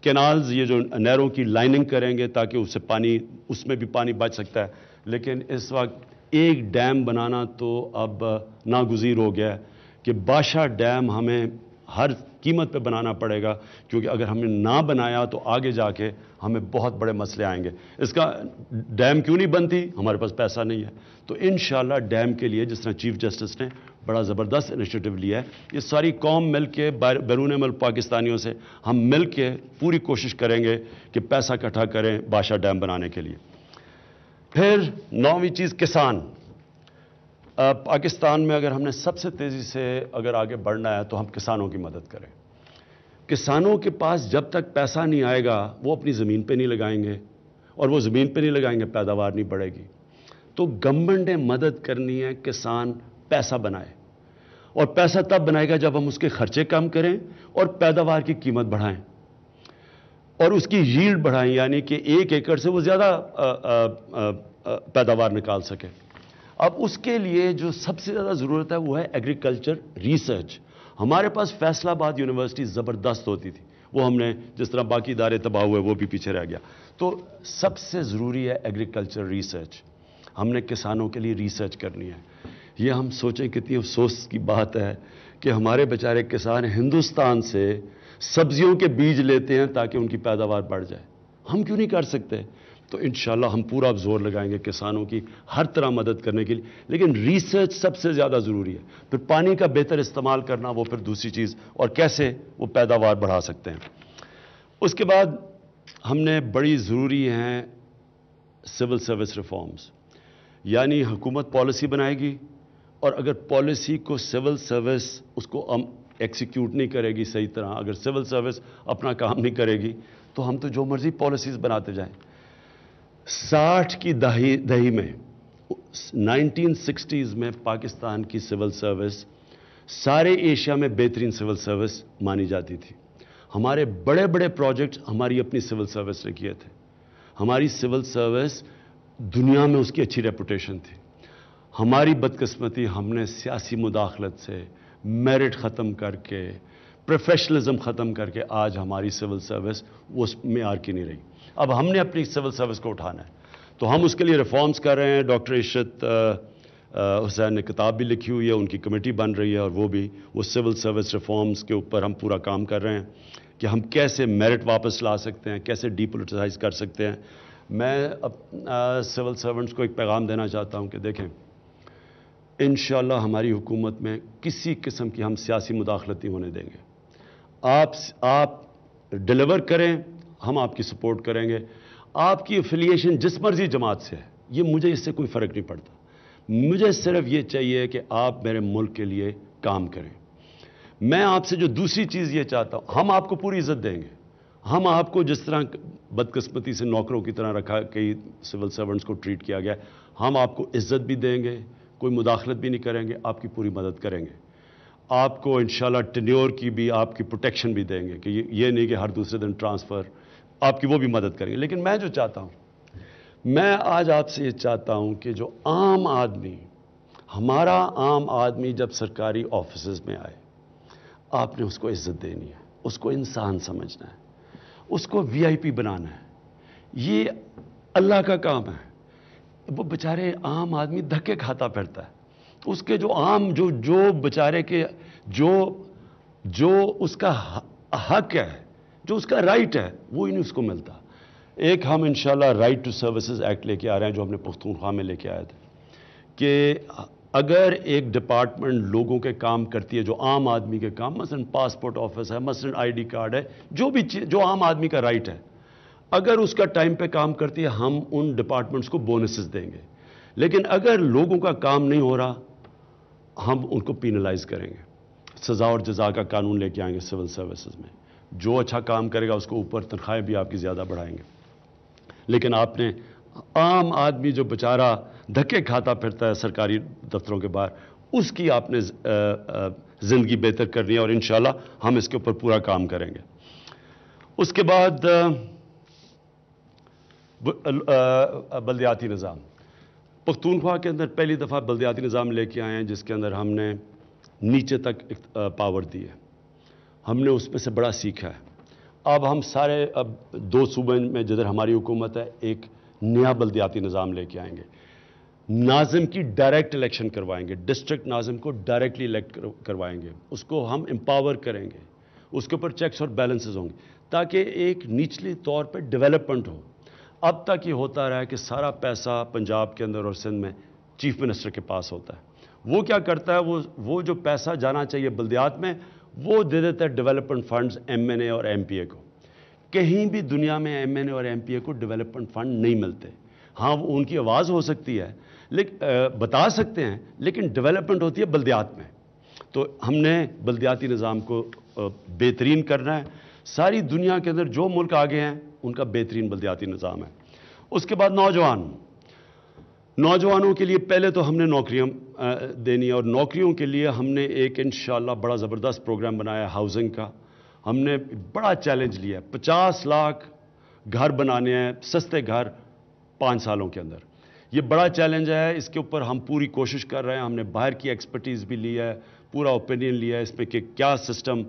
कैनाल्स ये जो नहरों की लाइनिंग करेंगे ताकि उससे पानी उसमें भी पानी बच सकता है लेकिन इस वक्त एक डैम बनाना तो अब नागुजीर हो गया है कि बादशाह डैम हमें हर कीमत पे बनाना पड़ेगा क्योंकि अगर हमने ना बनाया तो आगे जाके हमें बहुत बड़े मसले आएंगे इसका डैम क्यों नहीं बनती हमारे पास पैसा नहीं है तो इन डैम के लिए जिस तरह चीफ जस्टिस ने बड़ा ज़बरदस्त इनिशिएटिव लिया है ये सारी कौम मिल के बैरून मल पाकिस्तानियों से हम मिल के पूरी कोशिश करेंगे कि पैसा इकट्ठा करें बादशाह डैम बनाने के लिए फिर नौवीं चीज़ किसान पाकिस्तान में अगर हमने सबसे तेज़ी से अगर आगे बढ़ना है तो हम किसानों की मदद करें किसानों के पास जब तक पैसा नहीं आएगा वो अपनी ज़मीन पे नहीं लगाएंगे और वो ज़मीन पे नहीं लगाएंगे पैदावार नहीं बढ़ेगी तो गवर्नमेंट ने मदद करनी है किसान पैसा बनाए और पैसा तब बनाएगा जब हम उसके खर्चे कम करें और पैदावार की कीमत बढ़ाएं और उसकी यील्ड बढ़ाएं यानी कि एक एकड़ से वो ज़्यादा पैदावार निकाल सके अब उसके लिए जो सबसे ज़्यादा ज़रूरत है वो है एग्रीकल्चर रिसर्च हमारे पास फैसलाबाद यूनिवर्सिटी ज़बरदस्त होती थी वो हमने जिस तरह बाकी इदारे तबाह हुए वो भी पीछे रह गया तो सबसे ज़रूरी है एग्रीकल्चर रिसर्च हमने किसानों के लिए रिसर्च करनी है ये हम सोचें कितनी अफसोस की बात है कि हमारे बेचारे किसान हिंदुस्तान से सब्जियों के बीज लेते हैं ताकि उनकी पैदावार बढ़ जाए हम क्यों नहीं कर सकते तो इन हम पूरा जोर लगाएंगे किसानों की हर तरह मदद करने के लिए लेकिन रिसर्च सबसे ज़्यादा ज़रूरी है फिर पानी का बेहतर इस्तेमाल करना वो फिर दूसरी चीज़ और कैसे वो पैदावार बढ़ा सकते हैं उसके बाद हमने बड़ी ज़रूरी हैं सिविल सर्विस रिफॉर्म्स यानी हुकूमत पॉलिसी बनाएगी और अगर पॉलिसी को सिविल सर्विस उसको हम नहीं करेगी सही तरह अगर सिविल सर्विस अपना काम नहीं करेगी तो हम तो जो मर्ज़ी पॉलिसीज़ बनाते जाएं साठ की दही दही में 1960s में पाकिस्तान की सिविल सर्विस सारे एशिया में बेहतरीन सिविल सर्विस मानी जाती थी हमारे बड़े बड़े प्रोजेक्ट हमारी अपनी सिविल सर्विस ने किए थे हमारी सिविल सर्विस दुनिया में उसकी अच्छी रेपुटेशन थी हमारी बदकस्मती हमने सियासी मुदाखलत से मेरिट ख़त्म करके प्रोफेशनलिज्म ख़त्म करके आज हमारी सिविल सर्विस उस में आर की नहीं रही अब हमने अपनी सिविल सर्विस को उठाना है तो हम उसके लिए रिफॉर्म्स कर रहे हैं डॉक्टर इशरत हुसैन ने किताब भी लिखी हुई है उनकी कमेटी बन रही है और वो भी वो सिविल सर्विस रिफॉर्म्स के ऊपर हम पूरा काम कर रहे हैं कि हम कैसे मेरिट वापस ला सकते हैं कैसे डीपोलिटिसाइज कर सकते हैं मैं अब सिविल सर्वेंट्स को एक पैगाम देना चाहता हूं कि देखें इन हमारी हुकूमत में किसी किस्म की हम सियासी मुदाखलत नहीं होने देंगे आप आप डिलीवर करें हम आपकी सपोर्ट करेंगे आपकी एफिलिएशन जिस मर्जी जमात से है ये मुझे इससे कोई फ़र्क नहीं पड़ता मुझे सिर्फ ये चाहिए कि आप मेरे मुल्क के लिए काम करें मैं आपसे जो दूसरी चीज़ ये चाहता हूँ हम आपको पूरी इज्जत देंगे हम आपको जिस तरह बदकस्मती से नौकरों की तरह रखा कई सिविल सर्वेंट्स को ट्रीट किया गया हम आपको इज्जत भी देंगे कोई मुदाखलत भी नहीं करेंगे आपकी पूरी मदद करेंगे आपको इन टेन्योर की भी आपकी प्रोटेक्शन भी देंगे कि ये, ये नहीं कि हर दूसरे दिन ट्रांसफ़र आपकी वो भी मदद करेंगे लेकिन मैं जो चाहता हूँ मैं आज आपसे ये चाहता हूँ कि जो आम आदमी हमारा आम आदमी जब सरकारी ऑफिस में आए आपने उसको इज्जत देनी है उसको इंसान समझना है उसको वीआईपी बनाना है ये अल्लाह का काम है वो बेचारे आम आदमी धक्के खाता फिरता है उसके जो आम जो जो बेचारे के जो जो उसका हक है जो उसका राइट है वो ही नहीं उसको मिलता एक हम इन राइट टू सर्विसेज एक्ट लेके आ रहे हैं जो हमने पुख्तूनख्वा में लेके आए थे कि अगर एक डिपार्टमेंट लोगों के काम करती है जो आम आदमी के काम मसलन पासपोर्ट ऑफिस है मसलन आईडी कार्ड है जो भी जो आम आदमी का राइट है अगर उसका टाइम पे काम करती है हम उन डिपार्टमेंट्स को बोनसेस देंगे लेकिन अगर लोगों का काम नहीं हो रहा हम उनको पीनलाइज करेंगे सज़ा और जजा का कानून लेके आएंगे सिविल सर्विसेज में जो अच्छा काम करेगा उसको ऊपर तनख्वाहें भी आपकी ज़्यादा बढ़ाएंगे लेकिन आपने आम आदमी जो बेचारा धक्के खाता फिरता है सरकारी दफ्तरों के बाहर उसकी आपने ज़िंदगी बेहतर करनी है और इन हम इसके ऊपर पूरा काम करेंगे उसके बाद बलदियाती निज़ाम पख्तूनख्वा के अंदर पहली दफ़ा बलदियाती निज़ाम लेके आए हैं जिसके अंदर हमने नीचे तक पावर दी है हमने उसमें से बड़ा सीखा है अब हम सारे अब दो सूबे में जिधर हमारी हुकूमत है एक नया बल्दियाती निज़ाम लेके आएंगे नाजिम की डायरेक्ट इलेक्शन करवाएंगे डिस्ट्रिक्ट नाजिम को डायरेक्टली इलेक्ट करवाएंगे उसको हम एम्पावर करेंगे उसके ऊपर चेक्स और बैलेंसेस होंगे ताकि एक निचली तौर पर डेवलपमेंट हो अब तक ये होता रहा है कि सारा पैसा पंजाब के अंदर और सिंध में चीफ मिनिस्टर के पास होता है वो क्या करता है वो वो जो पैसा जाना चाहिए बल्दियात में वो दे देता है डेवलपमेंट फंड्स एमएनए और एमपीए को कहीं भी दुनिया में एमएनए और एमपीए को डेवलपमेंट फंड नहीं मिलते हाँ वो उनकी आवाज़ हो सकती है लेकिन बता सकते हैं लेकिन डेवलपमेंट होती है बल्दियात में तो हमने बल्दियाती निज़ाम को बेहतरीन करना है सारी दुनिया के अंदर जो मुल्क आगे हैं उनका बेहतरीन बल्दियाती निज़ाम है उसके बाद नौजवान नौजवानों के लिए पहले तो हमने नौकरियां देनी और नौकरियों के लिए हमने एक इन बड़ा ज़बरदस्त प्रोग्राम बनाया हाउसिंग का हमने बड़ा चैलेंज लिया है पचास लाख घर बनाने हैं सस्ते घर पाँच सालों के अंदर ये बड़ा चैलेंज है इसके ऊपर हम पूरी कोशिश कर रहे हैं हमने बाहर की एक्सपर्टीज़ भी ली है पूरा ओपिनियन लिया है इसमें कि क्या सिस्टम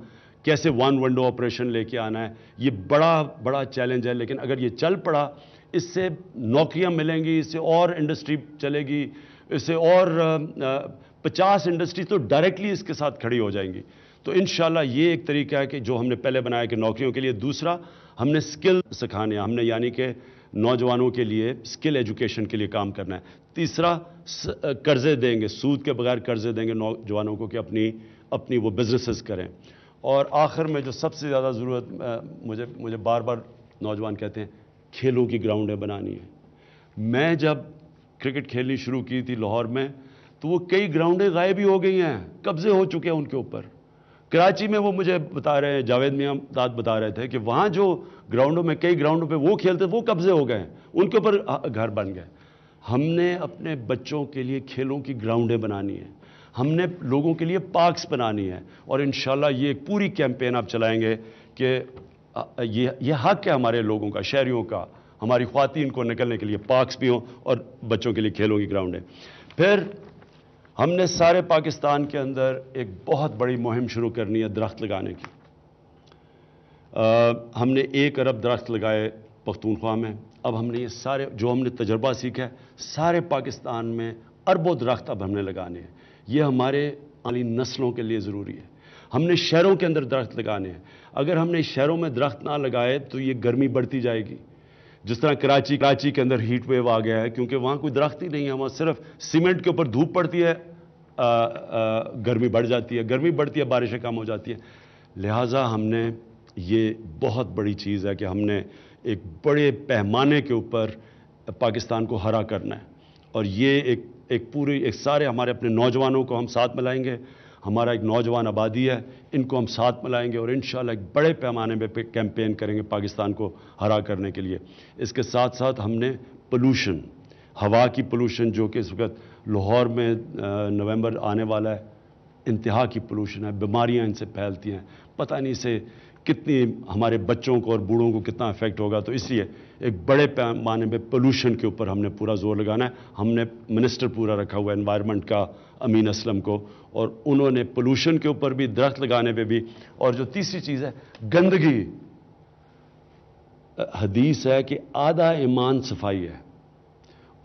कैसे वन विंडो ऑपरेशन लेके आना है ये बड़ा बड़ा चैलेंज है लेकिन अगर ये चल पड़ा इससे नौकरियां मिलेंगी इससे और इंडस्ट्री चलेगी इससे और पचास इंडस्ट्री तो डायरेक्टली इसके साथ खड़ी हो जाएंगी तो इन ये एक तरीका है कि जो हमने पहले बनाया कि नौकरियों के लिए दूसरा हमने स्किल सिखाने हमने यानी कि नौजवानों के लिए स्किल एजुकेशन के लिए काम करना है तीसरा कर्ज़े देंगे सूद के बगैर कर्ज़े देंगे नौजवानों को कि अपनी अपनी वो बिजनेसेस करें और आखिर में जो सबसे ज़्यादा ज़रूरत मुझे मुझे बार बार नौजवान कहते हैं खेलों की ग्राउंडें बनानी है मैं जब क्रिकेट खेलनी शुरू की थी लाहौर में तो वो कई ग्राउंडें गायब ही हो गई हैं कब्जे हो चुके हैं उनके ऊपर कराची में वो मुझे बता रहे हैं जावेद मियाँ दाद बता रहे थे कि वहाँ जो ग्राउंडों में कई ग्राउंडों पे वो खेलते वो कब्जे हो गए उनके ऊपर घर बन गए हमने अपने बच्चों के लिए खेलों की ग्राउंडें बनानी हैं हमने लोगों के लिए पार्क्स बनानी है और इन ये एक पूरी कैंपेन आप चलाएंगे कि ये ये हक है हमारे लोगों का शहरीों का हमारी खातन को निकलने के लिए पार्कस भी हों और बच्चों के लिए खेलों की ग्राउंड है फिर हमने सारे पाकिस्तान के अंदर एक बहुत बड़ी मुहिम शुरू करनी है दरख्त लगाने की आ, हमने एक अरब दरख्त लगाए पख्तूनख्वा में अब हमने ये सारे जो हमने तजर्बा सीखा है सारे पाकिस्तान में अरबों दरख्त अब हमने लगाने हैं ये हमारे अली नस्लों के लिए ज़रूरी है हमने शहरों के अंदर दरख्त लगाने हैं अगर हमने शहरों में दरख्त ना लगाए तो ये गर्मी बढ़ती जाएगी जिस तरह कराची कराची के अंदर हीट वेव आ गया है क्योंकि वहाँ कोई दरख्त ही नहीं है वहाँ सिर्फ सीमेंट के ऊपर धूप पड़ती है आ, आ, गर्मी बढ़ जाती है गर्मी बढ़ती है बारिशें कम हो जाती हैं लिहाजा हमने ये बहुत बड़ी चीज़ है कि हमने एक बड़े पैमाने के ऊपर पाकिस्तान को हरा करना है और ये एक एक पूरी एक सारे हमारे अपने नौजवानों को हम साथ मिलाएंगे हमारा एक नौजवान आबादी है इनको हम साथ मिलाएंगे और इन एक बड़े पैमाने में कैंपेन करेंगे पाकिस्तान को हरा करने के लिए इसके साथ साथ हमने पोलूशन हवा की पोलूशन जो कि इस वक्त लाहौर में नवंबर आने वाला है इंतहा की पोलूशन है बीमारियां इनसे फैलती हैं पता नहीं इसे कितनी हमारे बच्चों को और बूढ़ों को कितना इफेक्ट होगा तो इसलिए एक बड़े पैमाने में पोलूशन के ऊपर हमने पूरा जोर लगाना है हमने मिनिस्टर पूरा रखा हुआ है इन्वायरमेंट का अमीन असलम को और उन्होंने पोल्यूशन के ऊपर भी दरख्त लगाने पे भी और जो तीसरी चीज़ है गंदगी हदीस है कि आधा ईमान सफाई है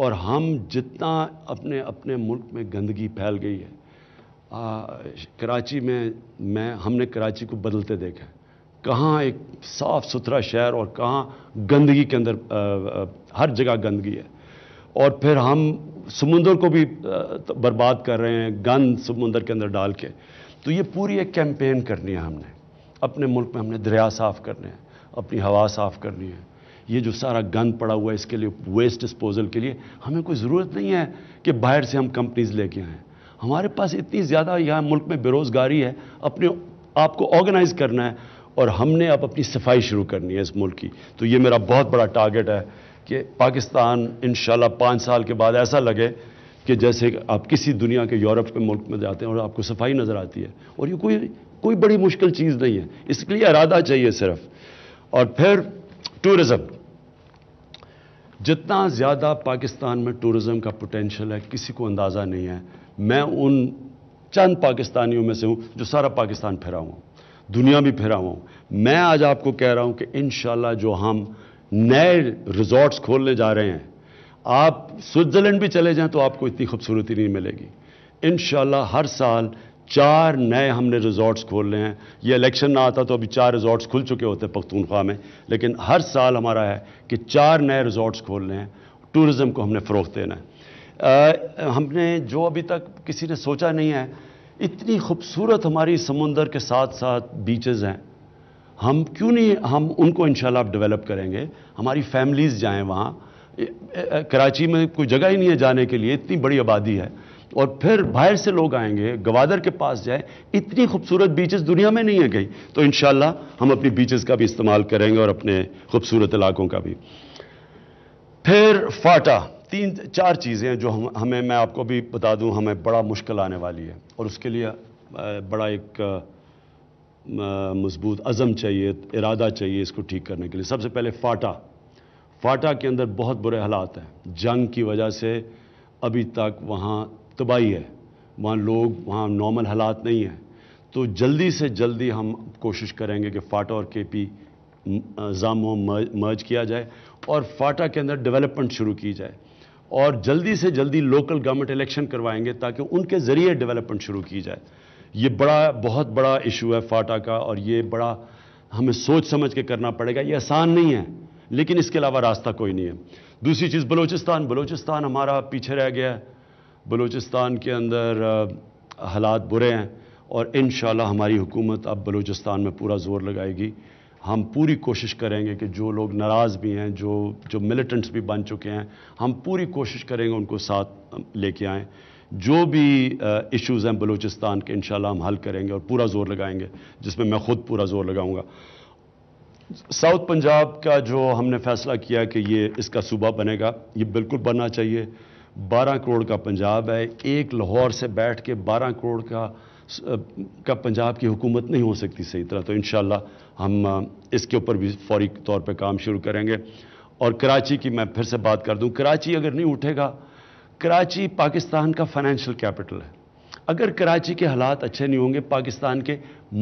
और हम जितना अपने अपने मुल्क में गंदगी फैल गई है आ, कराची में मैं हमने कराची को बदलते देखा है कहाँ एक साफ़ सुथरा शहर और कहाँ गंदगी के अंदर आ, आ, हर जगह गंदगी है और फिर हम समुंदर को भी बर्बाद कर रहे हैं गन समुंदर के अंदर डाल के तो ये पूरी एक कैंपेन करनी है हमने अपने मुल्क में हमने दरिया साफ़ करने हैं अपनी हवा साफ़ करनी है ये जो सारा गंद पड़ा हुआ है इसके लिए वेस्ट डिस्पोजल के लिए हमें कोई ज़रूरत नहीं है कि बाहर से हम कंपनीज लेके आएँ हमारे पास इतनी ज़्यादा यहाँ मुल्क में बेरोज़गारी है अपने आप को ऑर्गेनाइज करना है और हमने अब अपनी सफाई शुरू करनी है इस मुल्क की तो ये मेरा बहुत बड़ा टारगेट है कि पाकिस्तान इन पाँच साल के बाद ऐसा लगे कि जैसे आप किसी दुनिया के यूरोप के मुल्क में जाते हैं और आपको सफाई नज़र आती है और ये कोई कोई बड़ी मुश्किल चीज़ नहीं है इसके लिए इरादा चाहिए सिर्फ और फिर टूरिज़म जितना ज़्यादा पाकिस्तान में टूरिज़म का पोटेंशल है किसी को अंदाज़ा नहीं है मैं उन चंद पाकिस्तानियों में से हूँ जो सारा पाकिस्तान फिरा हुआ हूँ दुनिया भी फिरा हुआ हूँ मैं आज आपको कह रहा हूँ कि इन जो हम नए रिजॉर्ट्स खोलने जा रहे हैं आप स्विट्ज़रलैंड भी चले जाएं तो आपको इतनी खूबसूरती नहीं मिलेगी इन हर साल चार नए हमने रिजॉर्ट्स खोल रहे हैं ये इलेक्शन ना आता तो अभी चार रिजॉर्ट्स खुल चुके होते पख्तूनख्वा में लेकिन हर साल हमारा है कि चार नए रिजॉर्ट्स खोल रहे हैं टूरिज़म को हमने फ़रोग देना है आ, हमने जो अभी तक किसी ने सोचा नहीं है इतनी खूबसूरत हमारी समुंदर के साथ साथ बीचेज़ हैं हम क्यों नहीं हम उनको इंशाल्लाह डेवलप करेंगे हमारी फैमिलीज़ जाएं वहाँ कराची में कोई जगह ही नहीं है जाने के लिए इतनी बड़ी आबादी है और फिर बाहर से लोग आएंगे गवादर के पास जाए इतनी खूबसूरत बीचेस दुनिया में नहीं है गई तो इन हम अपनी बीचेस का भी इस्तेमाल करेंगे और अपने खूबसूरत इलाकों का भी फिर फाटा तीन चार चीज़ें जो हम हमें मैं आपको भी बता दूँ हमें बड़ा मुश्किल आने वाली है और उसके लिए बड़ा एक मजबूत अज़म चाहिए इरादा चाहिए इसको ठीक करने के लिए सबसे पहले फाटा फाटा के अंदर बहुत बुरे हालात हैं जंग की वजह से अभी तक वहाँ तबाही है वहाँ लोग वहाँ नॉर्मल हालात नहीं हैं तो जल्दी से जल्दी हम कोशिश करेंगे कि फ़ाटा और के पी जामो मर्ज किया जाए और फ़ाटा के अंदर डेवलपमेंट शुरू की जाए और जल्दी से जल्दी लोकल गवर्नमेंट इलेक्शन करवाएंगे ताकि उनके ज़रिए डेवलपमेंट शुरू की जाए ये बड़ा बहुत बड़ा इशू है फाटा का और ये बड़ा हमें सोच समझ के करना पड़ेगा ये आसान नहीं है लेकिन इसके अलावा रास्ता कोई नहीं है दूसरी चीज़ बलूचिस्तान बलूचिस्तान हमारा पीछे रह गया है बलूचिस्तान के अंदर हालात बुरे हैं और इन हमारी हुकूमत अब बलूचिस्तान में पूरा ज़ोर लगाएगी हम पूरी कोशिश करेंगे कि जो लोग नाराज़ भी हैं जो जो मिलिटेंट्स भी बन चुके हैं हम पूरी कोशिश करेंगे उनको साथ लेके आएँ जो भी इश्यूज़ हैं बलूचिस्तान के इन हम हल करेंगे और पूरा ज़ोर लगाएंगे जिसमें मैं ख़ुद पूरा ज़ोर लगाऊंगा साउथ पंजाब का जो हमने फैसला किया कि ये इसका सूबा बनेगा ये बिल्कुल बनना चाहिए बारह करोड़ का पंजाब है एक लाहौर से बैठ के बारह करोड़ का का पंजाब की हुकूमत नहीं हो सकती सही तरह तो इन हम इसके ऊपर भी फौरी तौर पर काम शुरू करेंगे और कराची की मैं फिर से बात कर दूं कराची अगर नहीं उठेगा कराची पाकिस्तान का फाइनेंशियल कैपिटल है अगर कराची के हालात अच्छे नहीं होंगे पाकिस्तान के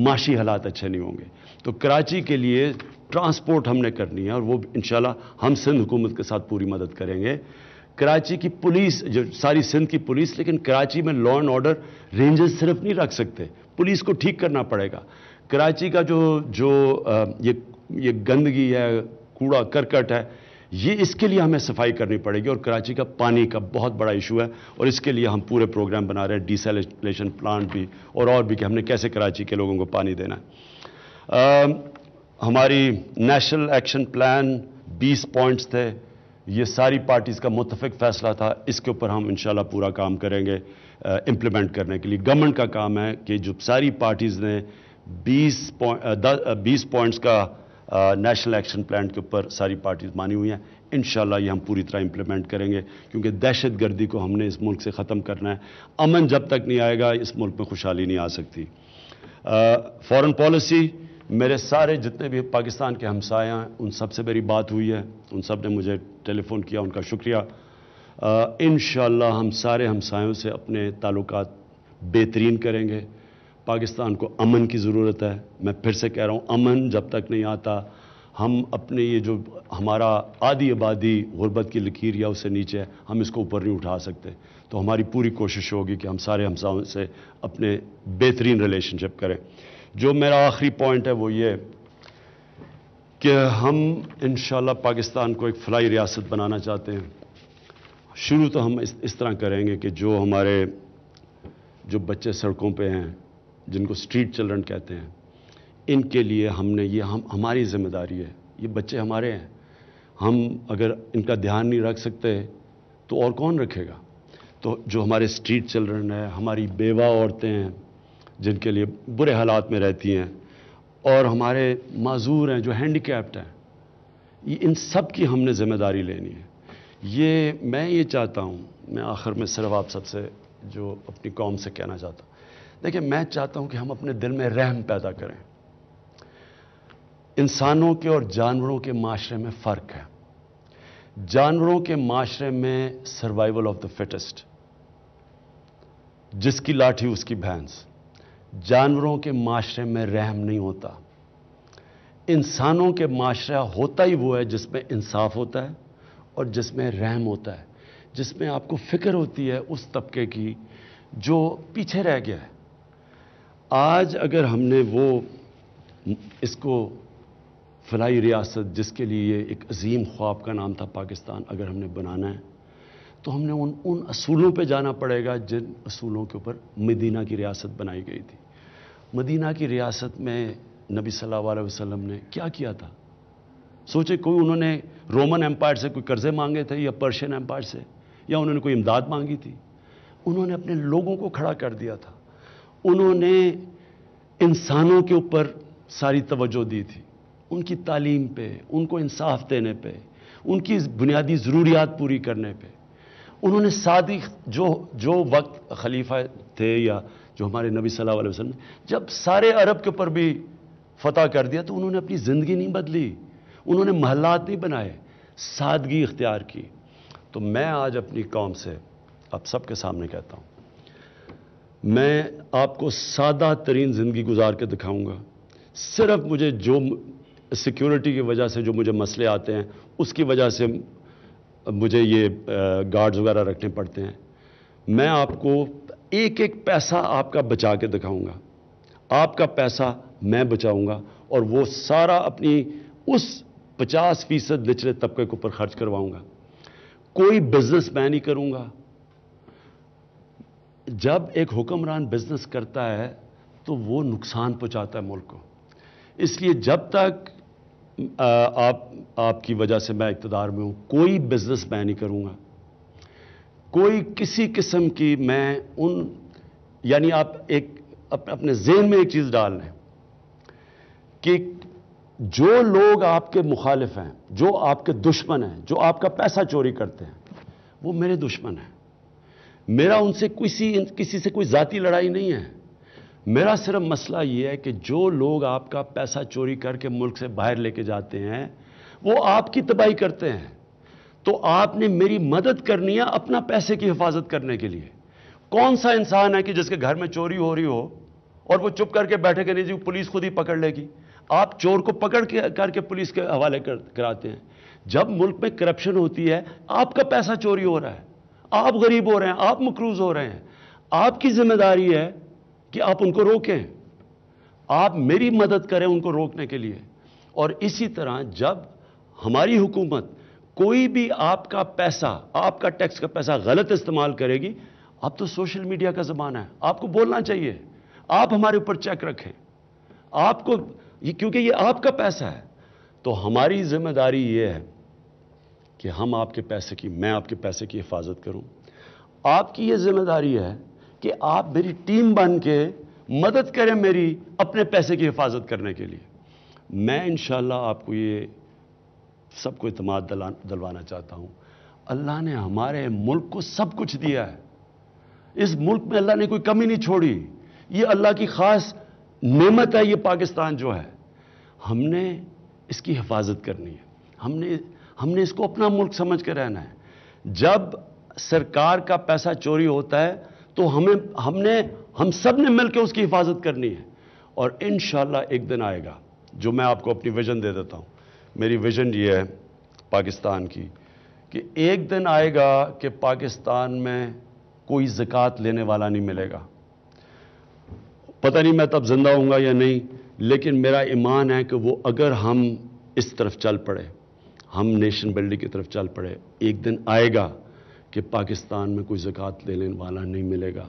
माशी हालात अच्छे नहीं होंगे तो कराची के लिए ट्रांसपोर्ट हमने करनी है और वो इन हम सिंध हुकूमत के साथ पूरी मदद करेंगे कराची की पुलिस जो सारी सिंध की पुलिस लेकिन कराची में लॉ एंड ऑर्डर रेंजेस सिर्फ नहीं रख सकते पुलिस को ठीक करना पड़ेगा कराची का जो जो ये ये गंदगी है कूड़ा करकट है ये इसके लिए हमें सफाई करनी पड़ेगी और कराची का पानी का बहुत बड़ा इशू है और इसके लिए हम पूरे प्रोग्राम बना रहे हैं डिसलेशन प्लांट भी और और भी कि हमने कैसे कराची के लोगों को पानी देना है आ, हमारी नेशनल एक्शन प्लान 20 पॉइंट्स थे ये सारी पार्टीज़ का मुतफिक फैसला था इसके ऊपर हम इंशाल्लाह पूरा काम करेंगे इम्प्लीमेंट करने के लिए गवर्नमेंट का काम है कि जो सारी पार्टीज़ ने बीस पॉइंट बीस पॉइंट्स का नेशनल एक्शन प्लान के ऊपर सारी पार्टीज़ मानी हुई हैं इन ये हम पूरी तरह इम्प्लीमेंट करेंगे क्योंकि दहशत गर्दी को हमने इस मुल्क से ख़त्म करना है अमन जब तक नहीं आएगा इस मुल्क में खुशहाली नहीं आ सकती फॉरेन पॉलिसी मेरे सारे जितने भी पाकिस्तान के हमसाए हैं उन सब से मेरी बात हुई है उन सब ने मुझे टेलीफोन किया उनका शुक्रिया इन हम सारे हमसायों से अपने ताल्लुक बेहतरीन करेंगे पाकिस्तान को अमन की ज़रूरत है मैं फिर से कह रहा हूँ अमन जब तक नहीं आता हम अपने ये जो हमारा आधी आबादी गुरबत की लकीर या उससे नीचे है हम इसको ऊपर नहीं उठा सकते तो हमारी पूरी कोशिश होगी कि हम सारे हमसाओं से अपने बेहतरीन रिलेशनशिप करें जो मेरा आखिरी पॉइंट है वो ये कि हम इन पाकिस्तान को एक फ्लाई रियासत बनाना चाहते हैं शुरू तो हम इस, इस तरह करेंगे कि जो हमारे जो बच्चे सड़कों पे हैं जिनको स्ट्रीट चिल्ड्रन कहते हैं इनके लिए हमने ये हम हमारी जिम्मेदारी है ये बच्चे हमारे हैं हम अगर इनका ध्यान नहीं रख सकते तो और कौन रखेगा तो जो हमारे स्ट्रीट चिल्ड्रन है हमारी बेवा औरतें हैं जिनके लिए बुरे हालात में रहती हैं और हमारे माजूर हैं जो हैंडीकैप्ड हैं ये इन सब की हमने ज़िम्मेदारी लेनी है ये मैं ये चाहता हूँ मैं आखिर में सिर्फ आप सबसे जो अपनी कौम से कहना चाहता हूँ लेकिन मैं चाहता हूं कि हम अपने दिल में रहम पैदा करें इंसानों के और जानवरों के माशरे में फ़र्क है जानवरों के माशरे में सर्वाइवल ऑफ द फिटेस्ट जिसकी लाठी उसकी भैंस जानवरों के माशरे में रहम नहीं होता इंसानों के माशरा होता ही वो है जिसमें इंसाफ होता है और जिसमें रहम होता है जिसमें आपको फिक्र होती है उस तबके की जो पीछे रह गया है आज अगर हमने वो इसको फलाई रियासत जिसके लिए एक अजीम ख्वाब का नाम था पाकिस्तान अगर हमने बनाना है तो हमने उन उन असूलों पे जाना पड़ेगा जिन असूलों के ऊपर मदीना की रियासत बनाई गई थी मदीना की रियासत में नबी सल्लल्लाहु अलैहि वसल्लम ने क्या किया था सोचे कोई उन्होंने रोमन एम्पायर से कोई कर्ज़े मांगे थे या पर्शियन एम्पायर से या उन्होंने कोई इमदाद मांगी थी उन्होंने अपने लोगों को खड़ा कर दिया था उन्होंने इंसानों के ऊपर सारी तवज्जो दी थी उनकी तालीम पे उनको इंसाफ देने पे उनकी बुनियादी ज़रूरियात पूरी करने पे उन्होंने सादी जो जो वक्त खलीफा थे या जो हमारे नबी सल्लल्लाहु अलैहि वसल्लम जब सारे अरब के ऊपर भी फतह कर दिया तो उन्होंने अपनी ज़िंदगी नहीं बदली उन्होंने महलात नहीं बनाए सादगी इख्तियार की तो मैं आज अपनी कौम से आप सबके सामने कहता हूँ मैं आपको सादा तरीन ज़िंदगी गुजार के दिखाऊंगा सिर्फ मुझे जो सिक्योरिटी की वजह से जो मुझे मसले आते हैं उसकी वजह से मुझे ये गार्ड्स वगैरह रखने पड़ते हैं मैं आपको एक एक पैसा आपका बचा के दिखाऊंगा आपका पैसा मैं बचाऊंगा और वो सारा अपनी उस 50 फीसद निचले तबके के ऊपर खर्च करवाऊंगा कोई बिजनेस मैं नहीं करूंगा जब एक हुक्मरान बिजनेस करता है तो वो नुकसान पहुंचाता है मुल्क को इसलिए जब तक आ, आप आपकी वजह से मैं इकतदार में हूँ कोई बिजनेस मैं नहीं करूँगा कोई किसी किस्म की मैं उन यानी आप एक अप, अपने जहन में एक चीज़ डाल लें कि जो लोग आपके मुखालिफ हैं जो आपके दुश्मन हैं जो आपका पैसा चोरी करते हैं वो मेरे दुश्मन हैं मेरा उनसे किसी किसी से कोई जाति लड़ाई नहीं है मेरा सिर्फ मसला ये है कि जो लोग आपका पैसा चोरी करके मुल्क से बाहर लेके जाते हैं वो आपकी तबाही करते हैं तो आपने मेरी मदद करनी है अपना पैसे की हिफाजत करने के लिए कौन सा इंसान है कि जिसके घर में चोरी हो रही हो और वो चुप करके बैठे के नहीं जी पुलिस खुद ही पकड़ लेगी आप चोर को पकड़ के करके पुलिस के हवाले कर, कराते हैं जब मुल्क में करप्शन होती है आपका पैसा चोरी हो रहा है आप गरीब हो रहे हैं आप मकरूज हो रहे हैं आपकी जिम्मेदारी है कि आप उनको रोकें आप मेरी मदद करें उनको रोकने के लिए और इसी तरह जब हमारी हुकूमत कोई भी आपका पैसा आपका टैक्स का पैसा गलत इस्तेमाल करेगी अब तो सोशल मीडिया का ज़माना है आपको बोलना चाहिए आप हमारे ऊपर चेक रखें आपको ये क्योंकि ये आपका पैसा है तो हमारी जिम्मेदारी ये है कि हम आपके पैसे की मैं आपके पैसे की हिफाजत करूं आपकी यह जिम्मेदारी है कि आप मेरी टीम बन के मदद करें मेरी अपने पैसे की हिफाजत करने के लिए मैं इन आपको ये सबको इतमाद दलवाना दिलवाना चाहता हूं अल्लाह ने हमारे मुल्क को सब कुछ दिया है इस मुल्क में अल्लाह ने कोई कमी नहीं छोड़ी ये अल्लाह की ख़ास नेमत है ये पाकिस्तान जो है हमने इसकी हिफाजत करनी है हमने हमने इसको अपना मुल्क समझ के रहना है जब सरकार का पैसा चोरी होता है तो हमें हमने हम सब ने मिलकर उसकी हिफाजत करनी है और इन एक दिन आएगा जो मैं आपको अपनी विज़न दे देता हूँ मेरी विज़न ये है पाकिस्तान की कि एक दिन आएगा कि पाकिस्तान में कोई जक़ात लेने वाला नहीं मिलेगा पता नहीं मैं तब ज़िंदा हूँगा या नहीं लेकिन मेरा ईमान है कि वो अगर हम इस तरफ चल पड़े हम नेशन बिल्डिंग की तरफ चल पड़े एक दिन आएगा कि पाकिस्तान में कोई ले लेने वाला नहीं मिलेगा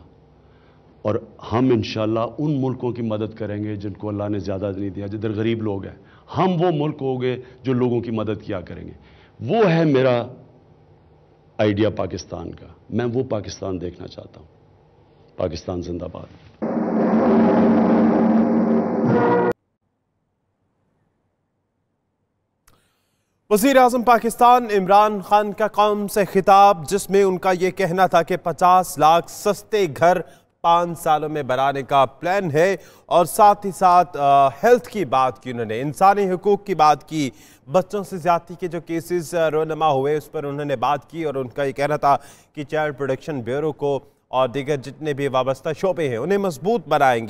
और हम इन उन मुल्कों की मदद करेंगे जिनको अल्लाह ने ज़्यादा नहीं दिया जिधर गरीब लोग हैं हम वो मुल्क हो गए जो लोगों की मदद किया करेंगे वो है मेरा आइडिया पाकिस्तान का मैं वो पाकिस्तान देखना चाहता हूँ पाकिस्तान जिंदाबाद वजीर अजम पाकिस्तान इमरान खान का कौम से खिताब जिसमें उनका ये कहना था कि 50 लाख सस्ते घर पाँच सालों में बनाने का प्लान है और साथ ही साथ आ, हेल्थ की बात की उन्होंने इंसानी हकूक़ की बात की बच्चों से ज़्यादा के जो केसेस रोनमा हुए उस पर उन्होंने बात की और उनका ये कहना था कि चाइल्ड प्रोडक्शन ब्यूरो को और दीगर जितने भी वाबस्ता शोबे हैं उन्हें मजबूत बनाएंगे